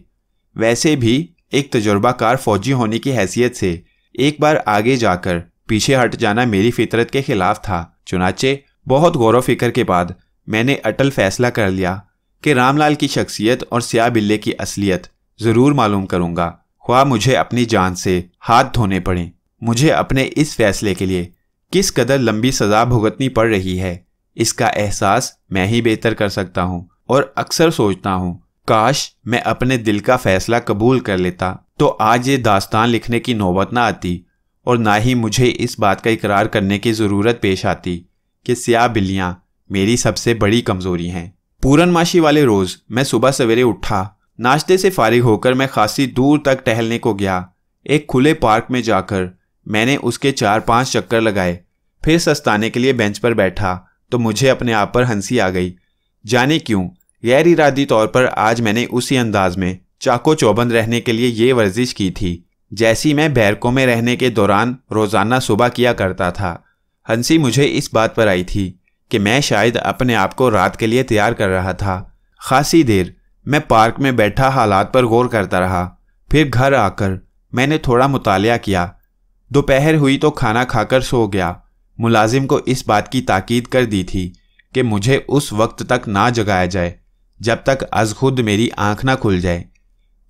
वैसे भी एक तजुर्बाकार फौजी होने की हैसियत से एक बार आगे जाकर पीछे हट जाना मेरी फितरत के खिलाफ था चुनाचे बहुत गौरव फिक्र के बाद मैंने अटल फैसला कर लिया कि रामलाल की शख्सियत और स्या बिल्ले की असलियत ज़रूर मालूम करूंगा ख्वा मुझे अपनी जान से हाथ धोने पड़े मुझे अपने इस फैसले के लिए किस कदर लंबी सजा भुगतनी पड़ रही है इसका एहसास मैं ही बेहतर कर सकता हूँ और अक्सर सोचता हूँ काश मैं अपने दिल का फैसला कबूल कर लेता तो आज ये दास्तान लिखने की नौबत ना आती और ना ही मुझे इस बात का इकरार करने की ज़रूरत पेश आती कि सिया बिल्लियाँ मेरी सबसे बड़ी कमज़ोरी हैं पूरनमाशी वाले रोज़ मैं सुबह सवेरे उठा नाश्ते से फारिग होकर मैं खासी दूर तक टहलने को गया एक खुले पार्क में जाकर मैंने उसके चार पांच चक्कर लगाए फिर सस्ताने के लिए बेंच पर बैठा तो मुझे अपने आप पर हंसी आ गई जाने क्यों गैर इरादी तौर पर आज मैंने उसी अंदाज में चाको चौबंद रहने के लिए ये वर्जिश की थी जैसी मैं बैरकों में रहने के दौरान रोज़ाना सुबह किया करता था हंसी मुझे इस बात पर आई थी कि मैं शायद अपने आप को रात के लिए तैयार कर रहा था खासी देर मैं पार्क में बैठा हालात पर गौर करता रहा फिर घर आकर मैंने थोड़ा मुताल किया दोपहर हुई तो खाना खाकर सो गया मुलाजिम को इस बात की ताकीद कर दी थी कि मुझे उस वक्त तक ना जगाया जाए जब तक अज खुद मेरी आंख ना खुल जाए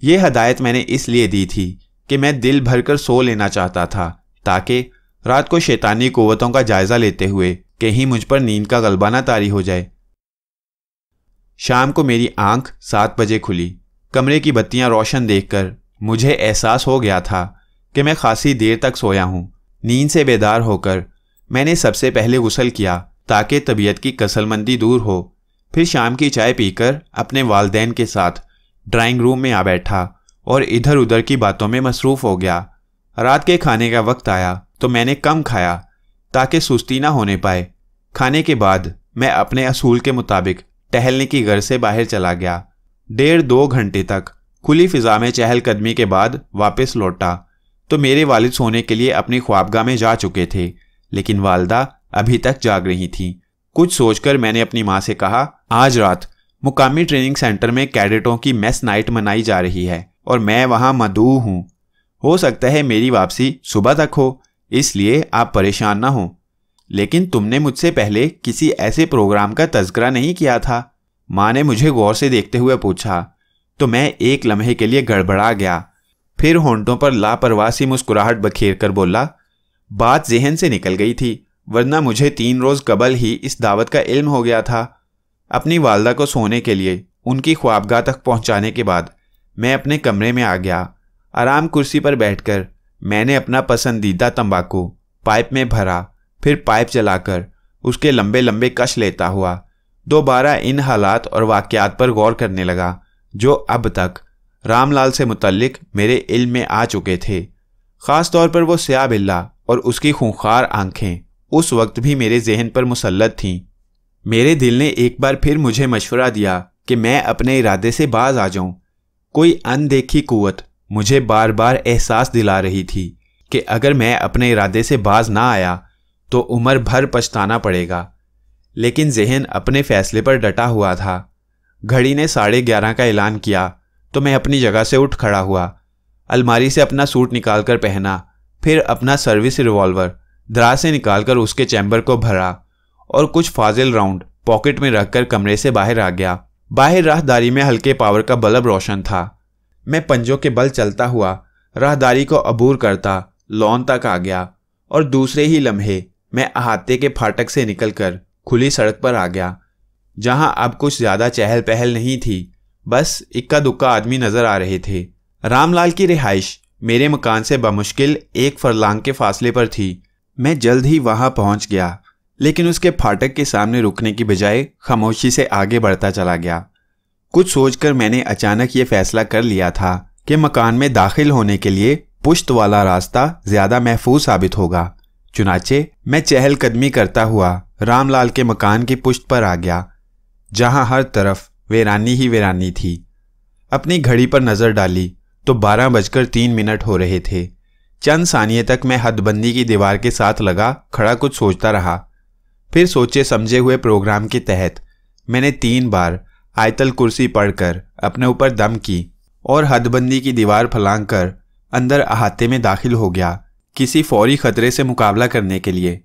ये हदायत मैंने इसलिए दी थी कि मैं दिल भरकर सो लेना चाहता था ताकि रात को शैतानी कुवतों का जायज़ा लेते हुए कहीं मुझ पर नींद का गलबा ना तारी हो जाए शाम को मेरी आंख सात बजे खुली कमरे की बत्तियां रोशन देखकर मुझे एहसास हो गया था कि मैं खासी देर तक सोया हूं नींद से बेदार होकर मैंने सबसे पहले गुसल किया ताकि तबीयत की कसलमंदी दूर हो फिर शाम की चाय पीकर अपने वालदेन के साथ ड्राइंग रूम में आ बैठा और इधर उधर की बातों में मसरूफ़ हो गया रात के खाने का वक्त आया तो मैंने कम खाया ताकि सुस्ती ना होने पाए खाने के बाद मैं अपने असूल के मुताबिक टहलने की घर से बाहर चला गया डेढ़ दो घंटे तक खुली फिजा में चहलकदमी के बाद वापस लौटा तो मेरे वालिद सोने के लिए अपनी ख्वाबगाह में जा चुके थे लेकिन वालदा अभी तक जाग रही थी कुछ सोचकर मैंने अपनी माँ से कहा आज रात मुकामी ट्रेनिंग सेंटर में कैडेटों की मेस नाइट मनाई जा रही है और मैं वहाँ मधु हूँ हो सकता है मेरी वापसी सुबह तक हो इसलिए आप परेशान ना हो लेकिन तुमने मुझसे पहले किसी ऐसे प्रोग्राम का तस्करा नहीं किया था माँ ने मुझे गौर से देखते हुए पूछा तो मैं एक लम्हे के लिए गड़बड़ा गया फिर होंटों पर लापरवाह सी मुस्कुराहट बखेर कर बोला बात जहन से निकल गई थी वरना मुझे तीन रोज़ कबल ही इस दावत का इल्म हो गया था अपनी वालदा को सोने के लिए उनकी ख्वाबगाह तक पहुंचाने के बाद मैं अपने कमरे में आ गया आराम कुर्सी पर बैठकर मैंने अपना पसंदीदा तंबाकू पाइप में भरा फिर पाइप चलाकर उसके लंबे लंबे कश लेता हुआ दोबारा इन हालात और वाक़ात पर गौर करने लगा जो अब तक रामलाल से मुतलक मेरे इल्म में आ चुके थे ख़ास तौर पर वो स्या बिल्ला और उसकी खूंखार आंखें उस वक्त भी मेरे जहन पर मुसलत थीं मेरे दिल ने एक बार फिर मुझे मशवरा दिया कि मैं अपने इरादे से बाज आ जाऊं कोई अनदेखी कुत मुझे बार बार एहसास दिला रही थी कि अगर मैं अपने इरादे से बाज ना आया तो उम्र भर पछताना पड़ेगा लेकिन जहन अपने फैसले पर डटा हुआ था घड़ी ने साढ़े ग्यारह का ऐलान किया तो मैं अपनी जगह से उठ खड़ा हुआ अलमारी से अपना सूट निकालकर पहना फिर अपना सर्विस रिवॉल्वर द्रा से निकालकर उसके चैम्बर को भरा और कुछ फाजिल राउंड पॉकेट में रखकर कमरे से बाहर आ गया बाहर राहदारी में हल्के पावर का बल्ब रोशन था मैं पंजों के बल चलता हुआ राहदारी को अबूर करता लॉन तक आ गया और दूसरे ही लम्हे मैं अहाते के फाटक से निकलकर खुली सड़क पर आ गया जहां अब कुछ ज़्यादा चहल पहल नहीं थी बस इक्का दुक्का आदमी नज़र आ रहे थे रामलाल की रिहाइश मेरे मकान से बमुश्किल एक फरलांग के फासले पर थी मैं जल्द ही वहां पहुंच गया लेकिन उसके फाटक के सामने रुकने की बजाय खामोशी से आगे बढ़ता चला गया कुछ सोचकर मैंने अचानक ये फैसला कर लिया था कि मकान में दाखिल होने के लिए पुश्त वाला रास्ता ज्यादा महफूज साबित होगा चुनाचे मैं चहलकदमी करता हुआ रामलाल के मकान की पुश्त पर आ गया जहां हर तरफ वेरानी ही वेरानी थी अपनी घड़ी पर नजर डाली तो बारह बजकर तीन मिनट हो रहे थे चंद सानिये तक मैं हदबंदी की दीवार के साथ लगा खड़ा कुछ सोचता रहा फिर सोचे समझे हुए प्रोग्राम के तहत मैंने तीन बार आयतल कुर्सी पढ़कर अपने ऊपर दम की और हदबंदी की दीवार फलांग कर अंदर अहाते में दाखिल हो गया किसी फौरी खतरे से मुकाबला करने के लिए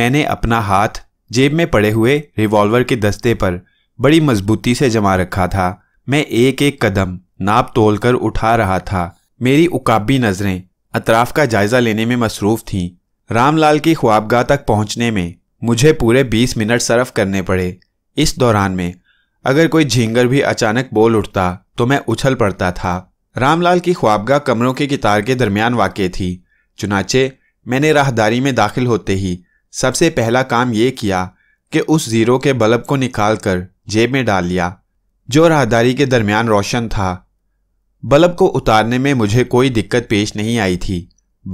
मैंने अपना हाथ जेब में पड़े हुए रिवॉल्वर के दस्ते पर बड़ी मजबूती से जमा रखा था मैं एक एक कदम नाप तोल कर उठा रहा था मेरी उकाबी नज़रें अतराफ का जायज़ा लेने में मसरूफ़ थीं रामलाल की ख्वाबगाह तक पहुंचने में मुझे पूरे बीस मिनट सरफ करने पड़े इस दौरान में अगर कोई झींगर भी अचानक बोल उठता तो मैं उछल पड़ता था रामलाल की ख्वाबगाह कमरों के कितार के दरमियान वाक़ थी चुनाचे मैंने राहदारी में दाखिल होते ही सबसे पहला काम ये किया कि उस ज़ीरो के बल्ब को निकाल कर जेब में डाल लिया जो राहदारी के दरमियान रोशन था बल्ब को उतारने में मुझे कोई दिक्कत पेश नहीं आई थी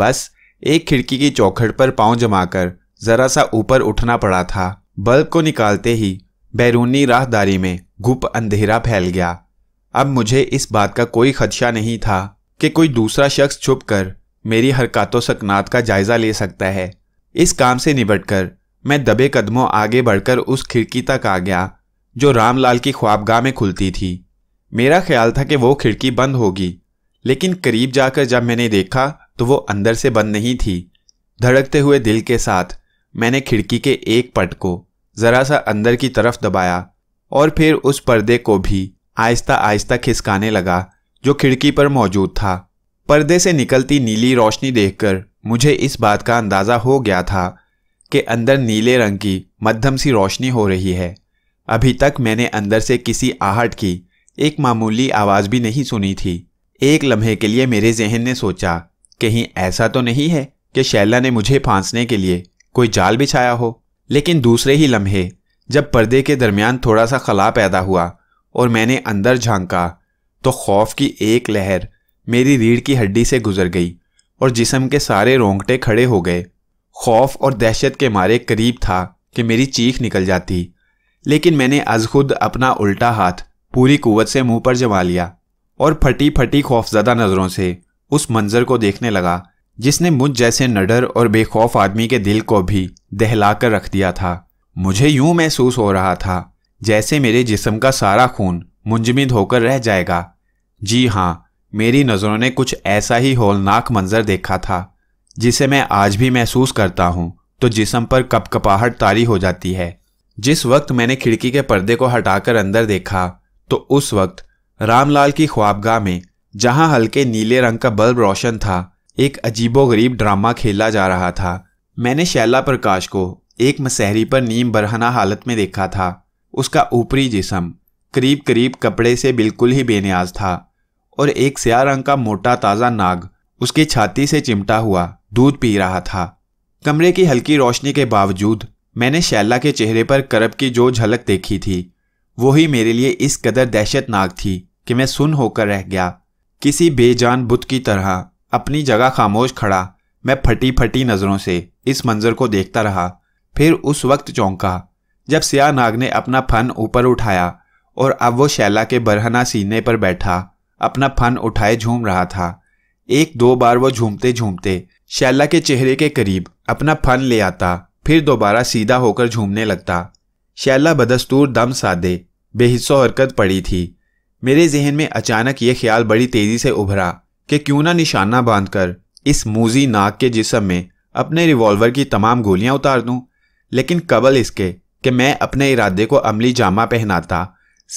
बस एक खिड़की की चौखट पर पांव जमाकर जरा सा ऊपर उठना पड़ा था बल्ब को निकालते ही बैरूनी राहदारी में गुप अंधेरा फैल गया अब मुझे इस बात का कोई खदशा नहीं था कि कोई दूसरा शख्स छुप कर मेरी हरकतों सकनात का जायज़ा ले सकता है इस काम से निबटकर मैं दबे कदमों आगे बढ़कर उस खिड़की तक आ गया जो रामलाल की ख्वाबगाह में खुलती थी मेरा ख्याल था कि वो खिड़की बंद होगी लेकिन करीब जाकर जब मैंने देखा तो वो अंदर से बंद नहीं थी धड़कते हुए दिल के साथ मैंने खिड़की के एक पट को ज़रा सा अंदर की तरफ दबाया और फिर उस पर्दे को भी आहिस्ता आहिस्ता खिसकाने लगा जो खिड़की पर मौजूद था पर्दे से निकलती नीली रोशनी देखकर मुझे इस बात का अंदाज़ा हो गया था कि अंदर नीले रंग की मध्यम सी रोशनी हो रही है अभी तक मैंने अंदर से किसी आहट की एक मामूली आवाज़ भी नहीं सुनी थी एक लम्हे के लिए मेरे जहन ने सोचा कहीं ऐसा तो नहीं है कि शैला ने मुझे फांसने के लिए कोई जाल बिछाया हो लेकिन दूसरे ही लम्हे जब पर्दे के दरमियान थोड़ा सा खला पैदा हुआ और मैंने अंदर झांका तो खौफ की एक लहर मेरी रीढ़ की हड्डी से गुजर गई और जिसम के सारे रोंगटे खड़े हो गए खौफ और दहशत के मारे करीब था कि मेरी चीख निकल जाती लेकिन मैंने अज खुद अपना उल्टा हाथ पूरी कुवत से मुंह पर जमा लिया और फटी फटी खौफजदा नज़रों से उस मंजर को देखने लगा जिसने मुझ जैसे नडर और बेखौफ आदमी के दिल को भी दहला कर रख दिया था मुझे यूं महसूस हो रहा था जैसे मेरे जिस्म का सारा खून मुंजमिद होकर रह जाएगा जी हाँ मेरी नज़रों ने कुछ ऐसा ही होलनाक मंजर देखा था जिसे मैं आज भी महसूस करता हूँ तो जिसम पर कपकपाहट तारी हो जाती है जिस वक्त मैंने खिड़की के पर्दे को हटाकर अंदर देखा तो उस वक्त रामलाल की ख्वाबगाह में जहां हल्के नीले रंग का बल्ब रोशन था एक अजीबोगरीब ड्रामा खेला जा रहा था मैंने शैला प्रकाश को एक मसहरी पर नीम बरहना हालत में देखा था उसका ऊपरी जिसम करीब करीब कपड़े से बिल्कुल ही बेनियाज था और एक स्या रंग का मोटा ताज़ा नाग उसकी छाती से चिमटा हुआ दूध पी रहा था कमरे की हल्की रोशनी के बावजूद मैंने शैला के चेहरे पर करब की जो झलक देखी थी वो ही मेरे लिए इस कदर दहशतनाक थी कि मैं सुन होकर रह गया किसी बेजान बुत की तरह अपनी जगह खामोश खड़ा मैं फटी फटी नज़रों से इस मंजर को देखता रहा फिर उस वक्त चौंका जब सिया नाग ने अपना फन ऊपर उठाया और अब वो शैला के बरहना सीने पर बैठा अपना फन उठाए झूम रहा था एक दो बार वो झूमते झूमते शैला के चेहरे के करीब अपना फन ले आता फिर दोबारा सीधा होकर झूमने लगता शैला बदस्तूर दम सादे बेहिस्सो हरकत पड़ी थी मेरे जहन में अचानक ये ख्याल बड़ी तेजी से उभरा कि क्यों ना निशाना बांधकर इस मूजी नाक के जिसम में अपने रिवॉल्वर की तमाम गोलियां उतार दूं लेकिन कबल इसके कि मैं अपने इरादे को अमली जामा पहनाता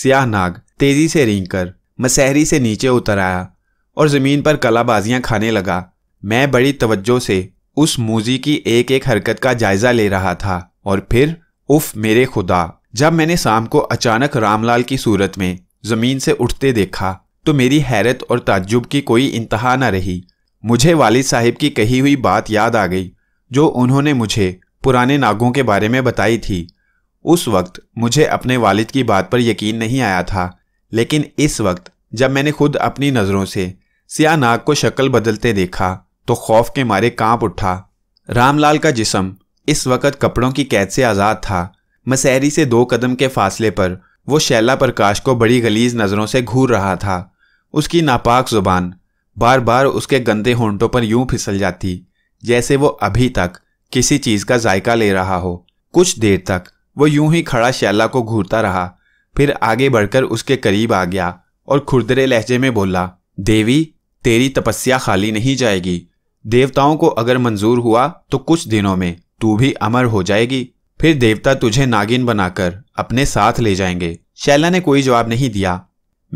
सियाह नाग तेजी से रींग कर मसहरी से नीचे उतर आया और ज़मीन पर कलाबाजियां खाने लगा मैं बड़ी तवज्जो से उस मूजी की एक एक हरकत का जायज़ा ले रहा था और फिर उफ मेरे खुदा जब मैंने शाम को अचानक रामलाल की सूरत में जमीन से उठते देखा तो मेरी हैरत और ताज्जुब की कोई इंतहा न रही मुझे वालिद साहिब की कही हुई बात याद आ गई जो उन्होंने मुझे पुराने नागों के बारे में बताई थी उस वक्त मुझे अपने वालिद की बात पर यकीन नहीं आया था लेकिन इस वक्त जब मैंने खुद अपनी नज़रों से सिया नाग को शक्ल बदलते देखा तो खौफ के मारे कांप उठा रामलाल का जिसम इस वक्त कपड़ों की कैद से आज़ाद था मसहरी से दो कदम के फासले पर वो शैला प्रकाश को बड़ी गलीज नज़रों से घूर रहा था उसकी नापाक जुबान बार बार उसके गंदे होंठों पर यूं फिसल जाती जैसे वो अभी तक किसी चीज़ का जायका ले रहा हो कुछ देर तक वो यूं ही खड़ा शैला को घूरता रहा फिर आगे बढ़कर उसके करीब आ गया और खुरदरे लहजे में बोला देवी तेरी तपस्या खाली नहीं जाएगी देवताओं को अगर मंजूर हुआ तो कुछ दिनों में तू भी अमर हो जाएगी फिर देवता तुझे नागिन बनाकर अपने साथ ले जाएंगे शैला ने कोई जवाब नहीं दिया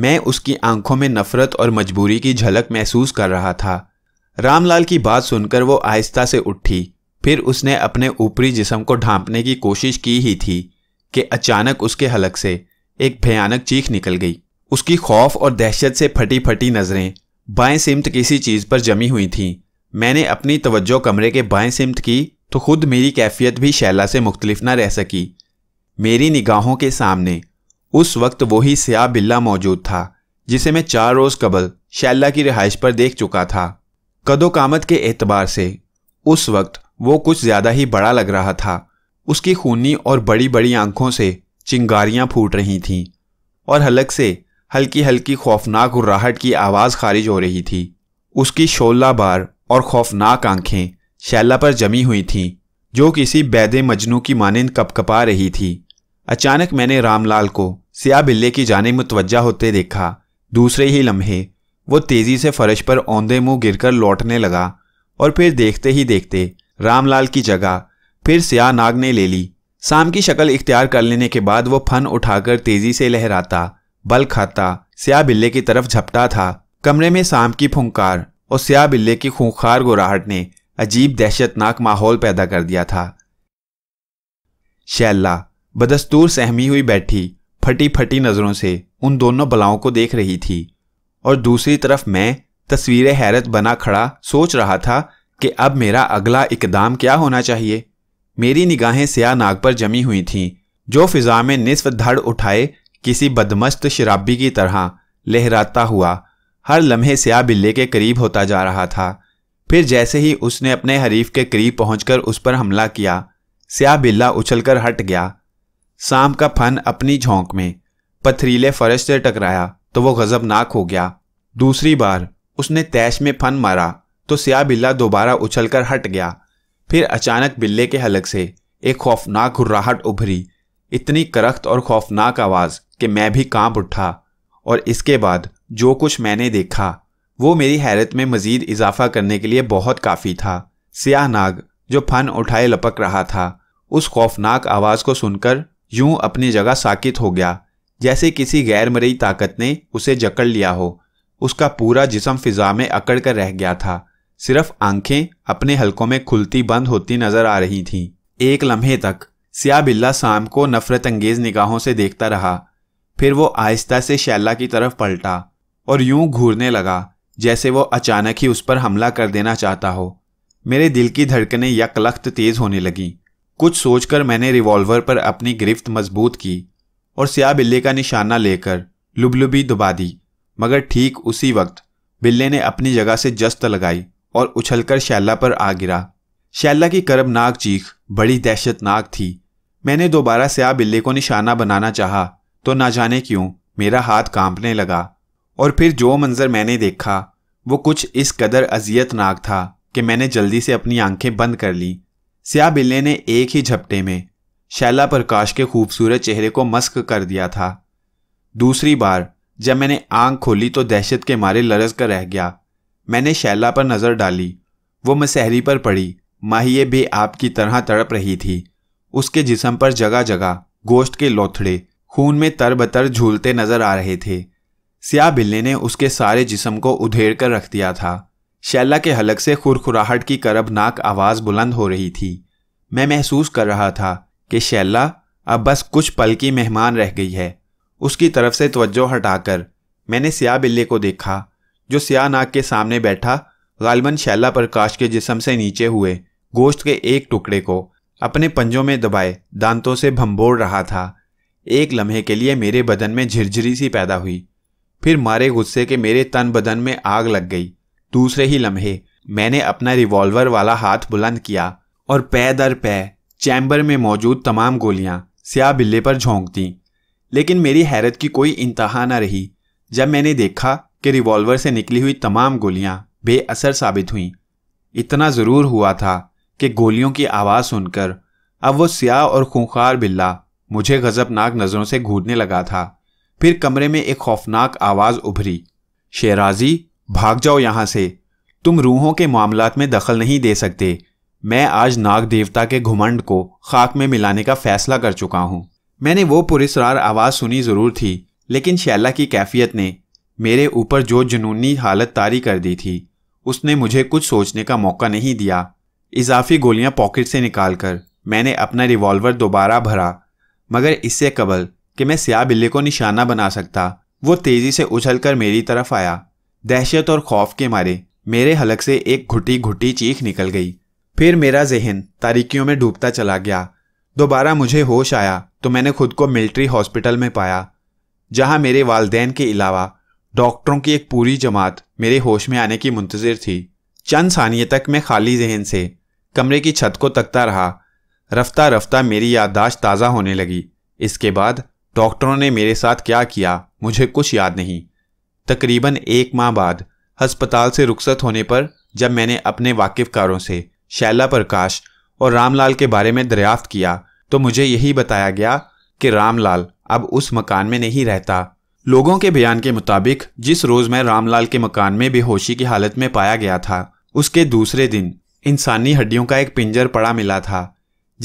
मैं उसकी आंखों में नफरत और मजबूरी की झलक महसूस कर रहा था रामलाल की बात सुनकर वो आहिस्ता से उठी फिर उसने अपने ऊपरी जिसम को ढांपने की कोशिश की ही थी कि अचानक उसके हलक से एक भयानक चीख निकल गई उसकी खौफ और दहशत से फटी फटी नज़रें बाएं सिमत किसी चीज़ पर जमी हुई थीं मैंने अपनी तवज्जो कमरे के बाएं सिमत की तो खुद मेरी कैफियत भी शैला से मुख्तलिफ ना रह सकी मेरी निगाहों के सामने उस वक्त वही स्याह बिल्ला मौजूद था जिसे मैं चार रोज कबल शैला की रिहाइश पर देख चुका था कदोकामत के एतबार से उस वक्त वो कुछ ज्यादा ही बड़ा लग रहा था उसकी खूनी और बड़ी बड़ी आंखों से चिंगारियां फूट रही थीं और हलक से हल्की हल्की खौफनाक उर्राहट की आवाज़ खारिज हो रही थी उसकी शोला बार और खौफनाक आंखें शैला पर जमी हुई थी जो किसी बैदे मजनू की मानिंद कपकपा रही थी अचानक मैंने रामलाल को सिया बिल्ले की जाने मुतवजा होते देखा दूसरे ही लम्हे वो तेजी से फर्श पर औंधे मुंह गिरकर लौटने लगा और फिर देखते ही देखते रामलाल की जगह फिर सिया नाग ने ले ली शाम की शक्ल इख्तियार कर लेने के बाद वो फन उठाकर तेजी से लहराता बल खाता सिया बिल्ले की तरफ झपटा था कमरे में शाम की फुंकार और सिया बिल्ले की खूंखार गुराहट ने अजीब दहशतनाक माहौल पैदा कर दिया था शैला बदस्तूर सहमी हुई बैठी फटी फटी नज़रों से उन दोनों बलाओं को देख रही थी और दूसरी तरफ मैं तस्वीर हैरत बना खड़ा सोच रहा था कि अब मेरा अगला इकदाम क्या होना चाहिए मेरी निगाहें सिया नाग पर जमी हुई थीं जो फिजा में निसफ धड़ उठाए किसी बदमस्त शराबी की तरह लहराता हुआ हर लम्हे सिया बिल्ले के करीब होता जा रहा था फिर जैसे ही उसने अपने हरीफ के करीब पहुंचकर उस पर हमला किया स्याह बिल्ला उछलकर हट गया सांप का फन अपनी झोंक में पथरीले फ़रश से टकराया तो वो गजबनाक हो गया दूसरी बार उसने तैश में फन मारा तो स्याह बिल्ला दोबारा उछलकर हट गया फिर अचानक बिल्ले के हलक से एक खौफनाक घुर्राहट उभरी इतनी करख्त और खौफनाक आवाज़ कि मैं भी कांप उठा और इसके बाद जो कुछ मैंने देखा वो मेरी हैरत में मज़ीद इजाफा करने के लिए बहुत काफ़ी था सियाह नाग जो फन उठाए लपक रहा था उस खौफनाक आवाज़ को सुनकर यूं अपनी जगह साकित हो गया जैसे किसी गैर मरई ताकत ने उसे जकड़ लिया हो उसका पूरा जिसम फिजा में अकड़ कर रह गया था सिर्फ आंखें अपने हलकों में खुलती बंद होती नजर आ रही थीं एक लम्हे तक सिया बिल्ला शाम को नफरत अंगेज निगाहों से देखता रहा फिर वो आहिस्ता से शैला की तरफ पलटा और यूं घूरने लगा जैसे वो अचानक ही उस पर हमला कर देना चाहता हो मेरे दिल की धड़कनें यकलख्त तेज होने लगीं कुछ सोचकर मैंने रिवॉल्वर पर अपनी गिरफ्त मजबूत की और स्या बिल्ले का निशाना लेकर लुबलुबी दुबा दी मगर ठीक उसी वक्त बिल्ले ने अपनी जगह से जस्त लगाई और उछलकर शैला पर आ गिरा शैला की करबनाक चीख बड़ी दहशतनाक थी मैंने दोबारा स्या बिल्ले को निशाना बनाना चाहा तो ना जाने क्यों मेरा हाथ कांपने लगा और फिर जो मंज़र मैंने देखा वो कुछ इस कदर अजियतनाक था कि मैंने जल्दी से अपनी आंखें बंद कर ली स्या बिल्ले ने एक ही झपटे में शैला प्रकाश के खूबसूरत चेहरे को मस्क कर दिया था दूसरी बार जब मैंने आंख खोली तो दहशत के मारे लरस कर रह गया मैंने शैला पर नज़र डाली वो मसहरी पर पड़ी माहिए भी आपकी तरह तड़प रही थी उसके जिसम पर जगह जगह गोश्त के लोथड़े खून में तर बतर झूलते नजर आ रहे थे सिया बिल्ली ने उसके सारे जिसम को उधेड़ कर रख दिया था शैला के हलक से खुरखुराहट की करबनाक आवाज बुलंद हो रही थी मैं महसूस कर रहा था कि शैला अब बस कुछ पल की मेहमान रह गई है उसकी तरफ से तवज्जो हटाकर मैंने सिया बिल्ले को देखा जो सिया नाक के सामने बैठा गालबन शैला प्रकाश के जिसम से नीचे हुए गोश्त के एक टुकड़े को अपने पंजों में दबाए दांतों से भंबोड़ रहा था एक लम्हे के लिए मेरे बदन में झिरझिरी सी पैदा हुई फिर मारे गुस्से के मेरे तन बदन में आग लग गई दूसरे ही लम्हे मैंने अपना रिवॉल्वर वाला हाथ बुलंद किया और पै दर पै चैम्बर में मौजूद तमाम गोलियां स्या बिल्ले पर झोंक दीं लेकिन मेरी हैरत की कोई इंतहा न रही जब मैंने देखा कि रिवॉल्वर से निकली हुई तमाम गोलियां बेअसर साबित हुईं इतना ज़रूर हुआ था कि गोलियों की आवाज़ सुनकर अब वो स्या और खूंखार बिल्ला मुझे गज़बनाक नज़रों से घूरने लगा था फिर कमरे में एक खौफनाक आवाज उभरी शेराजी भाग जाओ यहां से तुम रूहों के मामलात में दखल नहीं दे सकते मैं आज नाग देवता के घुमंड को खाक में मिलाने का फैसला कर चुका हूं मैंने वो पुरेसरार आवाज सुनी जरूर थी लेकिन शैला की कैफियत ने मेरे ऊपर जो जुनूनी हालत तारी कर दी थी उसने मुझे कुछ सोचने का मौका नहीं दिया इजाफी गोलियां पॉकेट से निकालकर मैंने अपना रिवॉल्वर दोबारा भरा मगर इससे कबल कि मैं स्या बिल्ली को निशाना बना सकता वो तेजी से उछल मेरी तरफ आया दहशत और खौफ के मारे मेरे हलक से एक घुटी घुटी चीख निकल गई फिर मेरा जहन तारीखियों में डूबता चला गया दोबारा मुझे होश आया तो मैंने खुद को मिलिट्री हॉस्पिटल में पाया जहां मेरे वालदेन के अलावा डॉक्टरों की एक पूरी जमात मेरे होश में आने की मुंतजर थी चंद सानिये तक मैं खाली जहन से कमरे की छत को तकता रहा रफ्ता रफ्ता मेरी याददाश्त ताज़ा होने लगी इसके बाद डॉक्टरों ने मेरे साथ क्या किया मुझे कुछ याद नहीं तकरीबन एक माह बाद अस्पताल से रुखसत होने पर जब मैंने अपने वाकिफकारों से शैला प्रकाश और रामलाल के बारे में दरियाफ्त किया तो मुझे यही बताया गया कि रामलाल अब उस मकान में नहीं रहता लोगों के बयान के मुताबिक जिस रोज़ मैं रामलाल के मकान में बेहोशी की हालत में पाया गया था उसके दूसरे दिन इंसानी हड्डियों का एक पिंजर पड़ा मिला था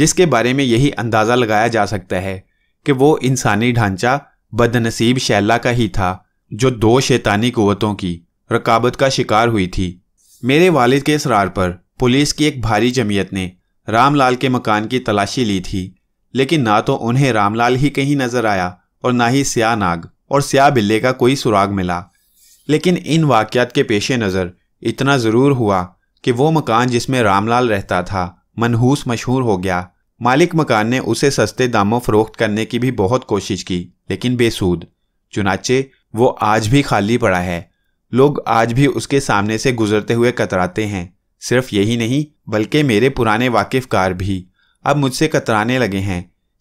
जिसके बारे में यही अंदाज़ा लगाया जा सकता है कि वो इंसानी ढांचा बदनसीब शैला का ही था जो दो शैतानी क़ुतों की रकाबत का शिकार हुई थी मेरे वालिद के इसरार पर पुलिस की एक भारी जमीयत ने रामलाल के मकान की तलाशी ली थी लेकिन ना तो उन्हें रामलाल ही कहीं नजर आया और ना ही स्या नाग और स्या बिल्ले का कोई सुराग मिला लेकिन इन वाक़ात के पेश नज़र इतना ज़रूर हुआ कि वो मकान जिसमें रामलाल रहता था मनहूस मशहूर हो गया मालिक मकान ने उसे सस्ते दामों फरोख्त करने की भी बहुत कोशिश की लेकिन बेसूद चुनाचे वो आज भी खाली पड़ा है लोग आज भी उसके सामने से गुजरते हुए कतराते हैं सिर्फ यही नहीं बल्कि मेरे पुराने वाकिफकार भी अब मुझसे कतराने लगे हैं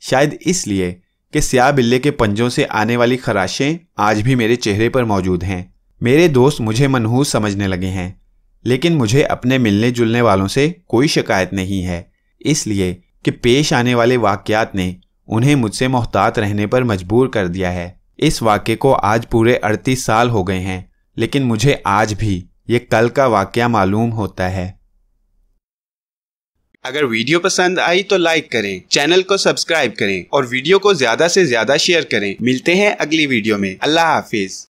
शायद इसलिए कि स्या बिल्ले के पंजों से आने वाली खराशें आज भी मेरे चेहरे पर मौजूद हैं मेरे दोस्त मुझे मनहूस समझने लगे हैं लेकिन मुझे अपने मिलने जुलने वालों से कोई शिकायत नहीं है इसलिए कि पेश आने वाले वाक्यात ने उन्हें मुझसे मोहतात रहने पर मजबूर कर दिया है इस वाक्य को आज पूरे अड़तीस साल हो गए हैं लेकिन मुझे आज भी ये कल का वाक्य मालूम होता है अगर वीडियो पसंद आई तो लाइक करें चैनल को सब्सक्राइब करें और वीडियो को ज्यादा से ज्यादा शेयर करें मिलते हैं अगली वीडियो में अल्लाह हाफिज